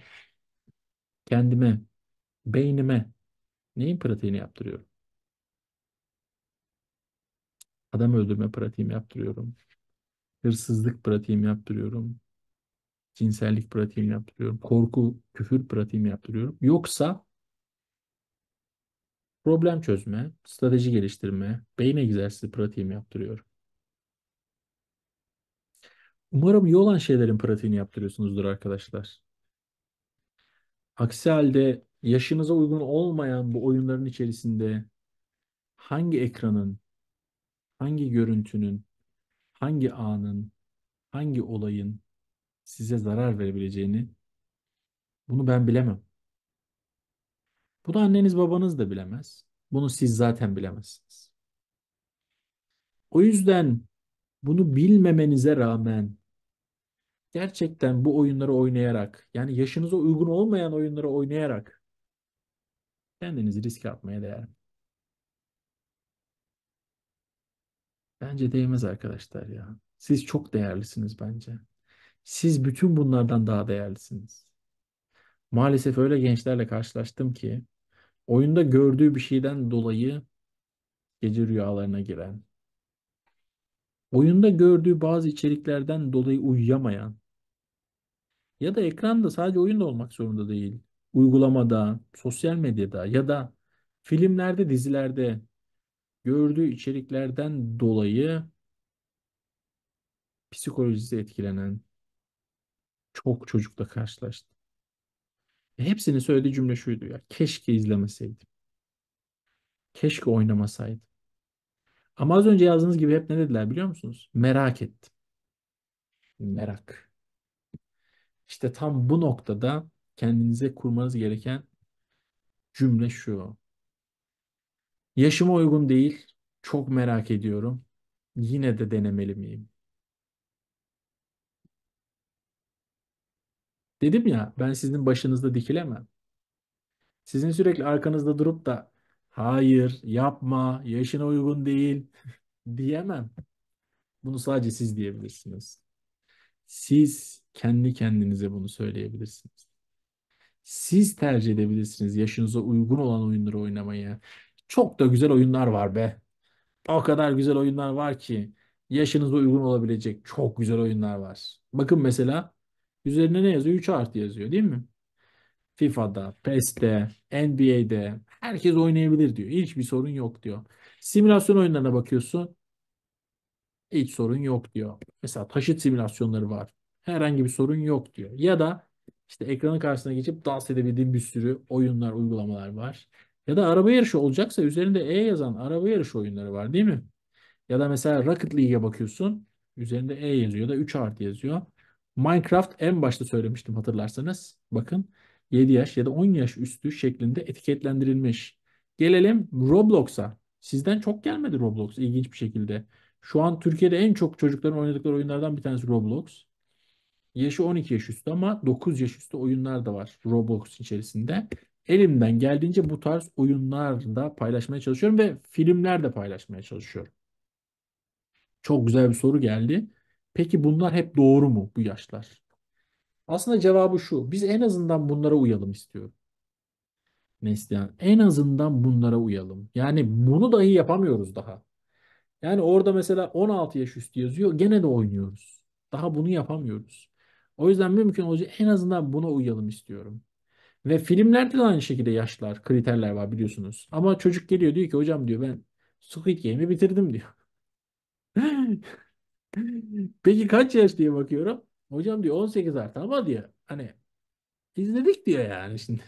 kendime, beynime neyin pratiğini yaptırıyorum? Adam öldürme pratiğimi yaptırıyorum. Hırsızlık pratiğimi yaptırıyorum. Cinsellik pratiğimi yaptırıyorum. Korku, küfür pratiğimi yaptırıyorum. Yoksa problem çözme, strateji geliştirme, beyin egzersizi pratiğimi yaptırıyorum. Umarım iyi olan şeylerin pratiğini yaptırıyorsunuzdur arkadaşlar. Aksi halde yaşınıza uygun olmayan bu oyunların içerisinde hangi ekranın hangi görüntünün, hangi anın, hangi olayın size zarar verebileceğini bunu ben bilemem. Bunu anneniz babanız da bilemez. Bunu siz zaten bilemezsiniz. O yüzden bunu bilmemenize rağmen gerçekten bu oyunları oynayarak yani yaşınıza uygun olmayan oyunları oynayarak kendinizi riske atmaya değer. Bence değmez arkadaşlar ya. Siz çok değerlisiniz bence. Siz bütün bunlardan daha değerlisiniz. Maalesef öyle gençlerle karşılaştım ki oyunda gördüğü bir şeyden dolayı gece rüyalarına giren, oyunda gördüğü bazı içeriklerden dolayı uyuyamayan ya da ekranda sadece oyunda olmak zorunda değil, uygulamada, sosyal medyada ya da filmlerde, dizilerde gördüğü içeriklerden dolayı psikolojisi etkilenen çok çocukla karşılaştı. Hepsini hepsinin söylediği cümle şuydu ya. Keşke izlemeseydim. Keşke oynamasaydım. Ama az önce yazdığınız gibi hep ne dediler biliyor musunuz? Merak ettim. Merak. İşte tam bu noktada kendinize kurmanız gereken cümle şu. Yaşıma uygun değil. Çok merak ediyorum. Yine de denemeli miyim? Dedim ya ben sizin başınızda dikilemem. Sizin sürekli arkanızda durup da hayır yapma yaşına uygun değil diyemem. Bunu sadece siz diyebilirsiniz. Siz kendi kendinize bunu söyleyebilirsiniz. Siz tercih edebilirsiniz yaşınıza uygun olan oyunları oynamaya. Çok da güzel oyunlar var be. O kadar güzel oyunlar var ki yaşınıza uygun olabilecek çok güzel oyunlar var. Bakın mesela üzerine ne yazıyor? 3 artı yazıyor değil mi? FIFA'da, PES'te, NBA'de herkes oynayabilir diyor. Hiçbir sorun yok diyor. Simülasyon oyunlarına bakıyorsun. Hiç sorun yok diyor. Mesela taşıt simülasyonları var. Herhangi bir sorun yok diyor. Ya da işte ekranın karşısına geçip dans edebildiğim bir sürü oyunlar, uygulamalar var. Ya da araba yarışı olacaksa üzerinde E yazan araba yarışı oyunları var değil mi? Ya da mesela Rocket League'e bakıyorsun. Üzerinde E yazıyor da 3 artı yazıyor. Minecraft en başta söylemiştim hatırlarsanız. Bakın 7 yaş ya da 10 yaş üstü şeklinde etiketlendirilmiş. Gelelim Roblox'a. Sizden çok gelmedi Roblox ilginç bir şekilde. Şu an Türkiye'de en çok çocukların oynadıkları oyunlardan bir tanesi Roblox. Yaşı 12 yaş üstü ama 9 yaş üstü oyunlar da var Roblox içerisinde elimden geldiğince bu tarz oyunlarda paylaşmaya çalışıyorum ve filmlerde paylaşmaya çalışıyorum. Çok güzel bir soru geldi. Peki bunlar hep doğru mu bu yaşlar? Aslında cevabı şu. Biz en azından bunlara uyalım istiyorum. Neslihan en azından bunlara uyalım. Yani bunu dahi yapamıyoruz daha. Yani orada mesela 16 yaş üstü yazıyor gene de oynuyoruz. Daha bunu yapamıyoruz. O yüzden mümkün olacak en azından buna uyalım istiyorum. Ve filmlerde de aynı şekilde yaşlar, kriterler var biliyorsunuz. Ama çocuk geliyor diyor ki hocam diyor ben Squid Game'i bitirdim diyor. Peki kaç yaş diye bakıyorum. Hocam diyor 18 artı ama diyor hani izledik diyor yani şimdi.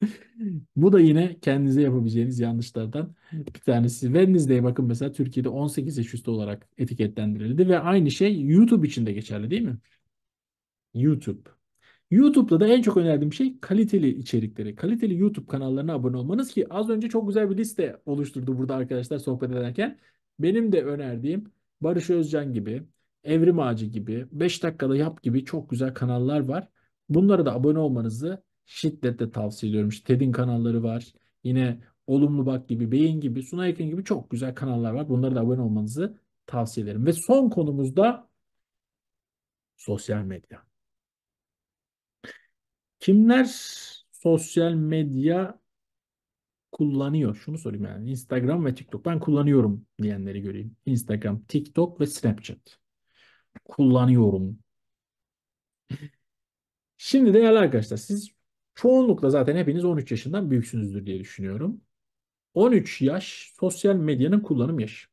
Bu da yine kendinize yapabileceğiniz yanlışlardan bir tanesi. Wednesday bakın mesela Türkiye'de 18 yaş üstü olarak etiketlendirildi ve aynı şey YouTube için de geçerli değil mi? YouTube. YouTube'da da en çok önerdiğim şey kaliteli içerikleri, kaliteli YouTube kanallarına abone olmanız ki az önce çok güzel bir liste oluşturdu burada arkadaşlar sohbet ederken. Benim de önerdiğim Barış Özcan gibi, Evrim Ağacı gibi, 5 dakikada yap gibi çok güzel kanallar var. Bunlara da abone olmanızı şiddetle tavsiye ediyorum. İşte TED'in kanalları var. Yine Olumlu Bak gibi, Beyin gibi, Sunay Ekin gibi çok güzel kanallar var. Bunlara da abone olmanızı tavsiye ederim. Ve son konumuz da sosyal medya. Kimler sosyal medya kullanıyor? Şunu sorayım yani. Instagram ve TikTok. Ben kullanıyorum diyenleri göreyim. Instagram, TikTok ve Snapchat. Kullanıyorum. Şimdi değerli arkadaşlar siz çoğunlukla zaten hepiniz 13 yaşından büyüksünüzdür diye düşünüyorum. 13 yaş sosyal medyanın kullanım yaşı.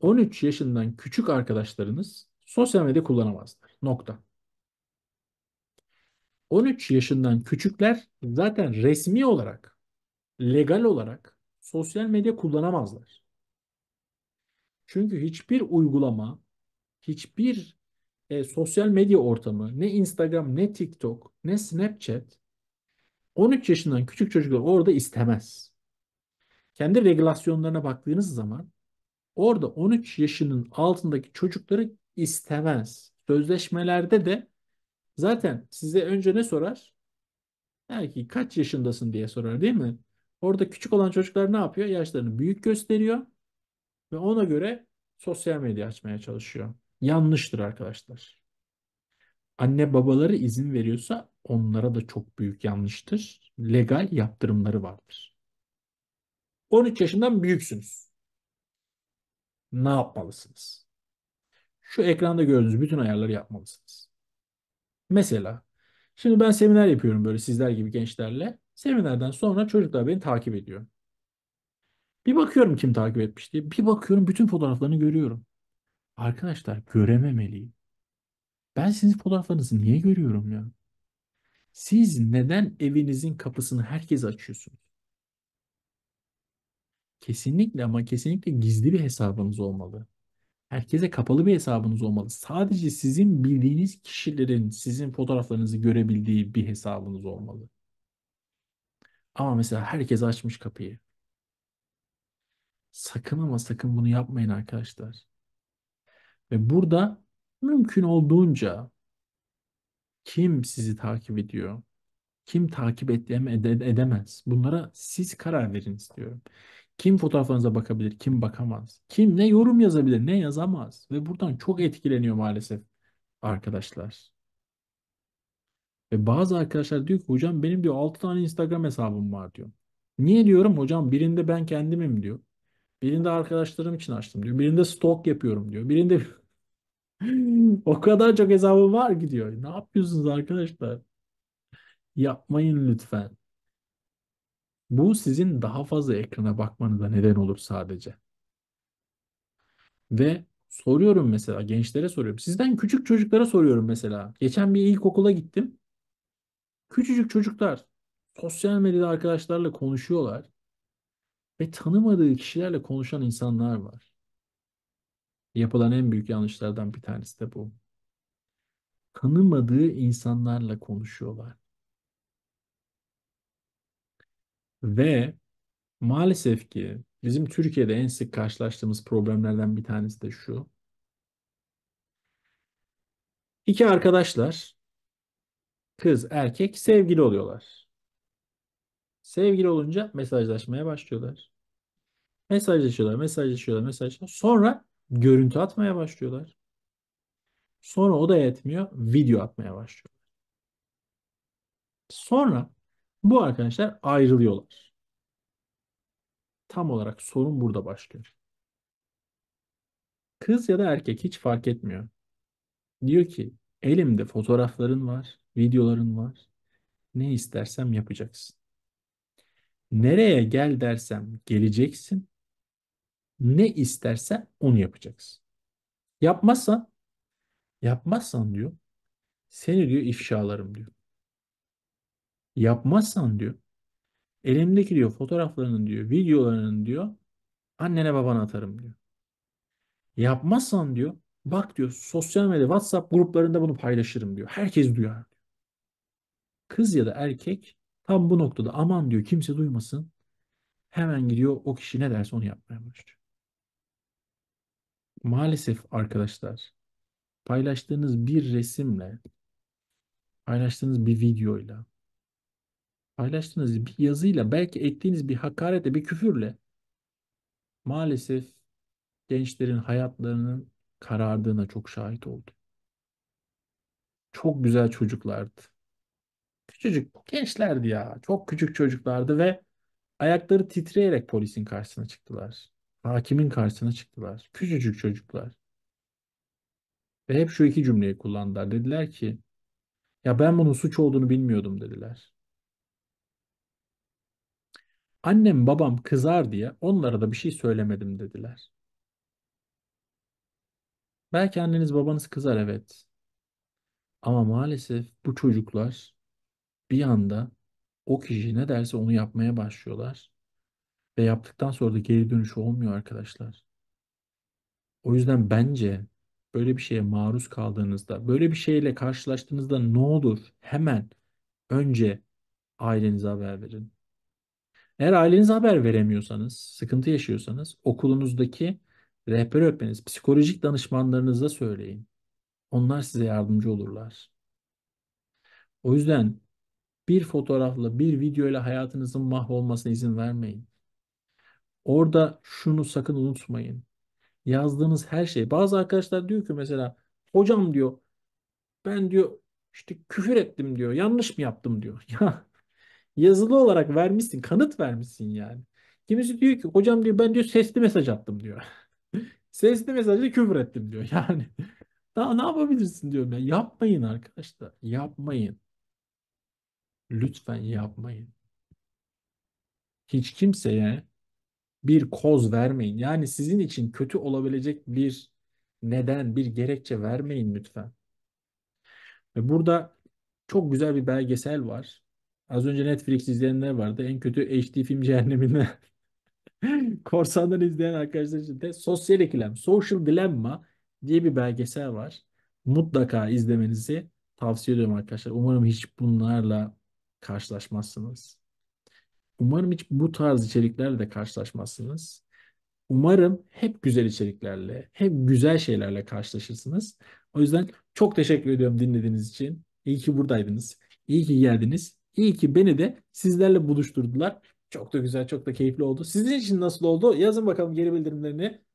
13 yaşından küçük arkadaşlarınız sosyal medya kullanamazlar. Nokta. 13 yaşından küçükler zaten resmi olarak, legal olarak sosyal medya kullanamazlar. Çünkü hiçbir uygulama, hiçbir e, sosyal medya ortamı, ne Instagram, ne TikTok, ne Snapchat 13 yaşından küçük çocuklar orada istemez. Kendi regülasyonlarına baktığınız zaman orada 13 yaşının altındaki çocukları istemez. Sözleşmelerde de Zaten size önce ne sorar? Der ki kaç yaşındasın diye sorar değil mi? Orada küçük olan çocuklar ne yapıyor? Yaşlarını büyük gösteriyor ve ona göre sosyal medya açmaya çalışıyor. Yanlıştır arkadaşlar. Anne babaları izin veriyorsa onlara da çok büyük yanlıştır. Legal yaptırımları vardır. 13 yaşından büyüksünüz. Ne yapmalısınız? Şu ekranda gördüğünüz bütün ayarları yapmalısınız. Mesela şimdi ben seminer yapıyorum böyle sizler gibi gençlerle. Seminerden sonra çocuklar beni takip ediyor. Bir bakıyorum kim takip etmiş diye. Bir bakıyorum bütün fotoğraflarını görüyorum. Arkadaşlar görememeliyim. Ben sizin fotoğraflarınızı niye görüyorum ya? Siz neden evinizin kapısını herkese açıyorsunuz? Kesinlikle ama kesinlikle gizli bir hesabınız olmalı herkese kapalı bir hesabınız olmalı. Sadece sizin bildiğiniz kişilerin sizin fotoğraflarınızı görebildiği bir hesabınız olmalı. Ama mesela herkes açmış kapıyı. Sakın ama sakın bunu yapmayın arkadaşlar. Ve burada mümkün olduğunca kim sizi takip ediyor? Kim takip edemez? Bunlara siz karar verin istiyorum. Kim fotoğraflarınıza bakabilir, kim bakamaz? Kim ne yorum yazabilir, ne yazamaz? Ve buradan çok etkileniyor maalesef arkadaşlar. Ve bazı arkadaşlar diyor ki hocam benim diyor 6 tane Instagram hesabım var diyor. Niye diyorum hocam birinde ben kendimim diyor. Birinde arkadaşlarım için açtım diyor. Birinde stok yapıyorum diyor. Birinde o kadar çok hesabım var gidiyor. Ne yapıyorsunuz arkadaşlar? Yapmayın lütfen. Bu sizin daha fazla ekrana bakmanıza neden olur sadece. Ve soruyorum mesela gençlere soruyorum. Sizden küçük çocuklara soruyorum mesela. Geçen bir ilkokula gittim. Küçücük çocuklar sosyal medyada arkadaşlarla konuşuyorlar ve tanımadığı kişilerle konuşan insanlar var. Yapılan en büyük yanlışlardan bir tanesi de bu. Tanımadığı insanlarla konuşuyorlar. Ve maalesef ki bizim Türkiye'de en sık karşılaştığımız problemlerden bir tanesi de şu. İki arkadaşlar, kız erkek sevgili oluyorlar. Sevgili olunca mesajlaşmaya başlıyorlar. Mesajlaşıyorlar, mesajlaşıyorlar, mesajlaşıyorlar. Sonra görüntü atmaya başlıyorlar. Sonra o da yetmiyor, video atmaya başlıyorlar. Sonra bu arkadaşlar ayrılıyorlar. Tam olarak sorun burada başlıyor. Kız ya da erkek hiç fark etmiyor. Diyor ki elimde fotoğrafların var, videoların var. Ne istersem yapacaksın. Nereye gel dersem geleceksin. Ne istersen onu yapacaksın. Yapmazsan, yapmazsan diyor, seni diyor ifşalarım diyor. Yapmazsan diyor. Elimdeki diyor fotoğraflarının diyor, videolarının diyor annene babana atarım diyor. Yapmazsan diyor bak diyor sosyal medya WhatsApp gruplarında bunu paylaşırım diyor. Herkes duyar. diyor. Kız ya da erkek tam bu noktada aman diyor kimse duymasın. Hemen gidiyor o kişi ne derse onu yapmaya başlıyor. Maalesef arkadaşlar paylaştığınız bir resimle paylaştığınız bir videoyla paylaştığınız bir yazıyla, belki ettiğiniz bir hakaretle, bir küfürle maalesef gençlerin hayatlarının karardığına çok şahit oldum. Çok güzel çocuklardı. Küçücük gençlerdi ya. Çok küçük çocuklardı ve ayakları titreyerek polisin karşısına çıktılar. Hakimin karşısına çıktılar. Küçücük çocuklar. Ve hep şu iki cümleyi kullandılar. Dediler ki ya ben bunun suç olduğunu bilmiyordum dediler. Annem babam kızar diye onlara da bir şey söylemedim dediler. Belki anneniz babanız kızar evet. Ama maalesef bu çocuklar bir anda o kişi ne derse onu yapmaya başlıyorlar. Ve yaptıktan sonra da geri dönüş olmuyor arkadaşlar. O yüzden bence böyle bir şeye maruz kaldığınızda, böyle bir şeyle karşılaştığınızda ne olur hemen önce ailenize haber verin. Eğer ailenize haber veremiyorsanız, sıkıntı yaşıyorsanız okulunuzdaki rehber öğretmeniniz, psikolojik danışmanlarınıza söyleyin. Onlar size yardımcı olurlar. O yüzden bir fotoğrafla, bir videoyla hayatınızın mahvolmasına izin vermeyin. Orada şunu sakın unutmayın. Yazdığınız her şey. Bazı arkadaşlar diyor ki mesela hocam diyor ben diyor işte küfür ettim diyor. Yanlış mı yaptım diyor. Ya Yazılı olarak vermişsin. Kanıt vermişsin yani. Kimisi diyor ki hocam diyor ben diyor sesli mesaj attım diyor. sesli mesajda küfür ettim diyor. Yani daha ne yapabilirsin diyorum ya. Yapmayın arkadaşlar. Yapmayın. Lütfen yapmayın. Hiç kimseye bir koz vermeyin. Yani sizin için kötü olabilecek bir neden, bir gerekçe vermeyin lütfen. Ve burada çok güzel bir belgesel var. Az önce Netflix izleyenler vardı. En kötü HD film cehenneminden korsandan izleyen arkadaşlar için de Sosyal İkilem, Social Dilemma diye bir belgesel var. Mutlaka izlemenizi tavsiye ediyorum arkadaşlar. Umarım hiç bunlarla karşılaşmazsınız. Umarım hiç bu tarz içeriklerle de karşılaşmazsınız. Umarım hep güzel içeriklerle, hep güzel şeylerle karşılaşırsınız. O yüzden çok teşekkür ediyorum dinlediğiniz için. İyi ki buradaydınız. İyi ki geldiniz. İyi ki beni de sizlerle buluşturdular. Çok da güzel, çok da keyifli oldu. Sizin için nasıl oldu? Yazın bakalım geri bildirimlerini.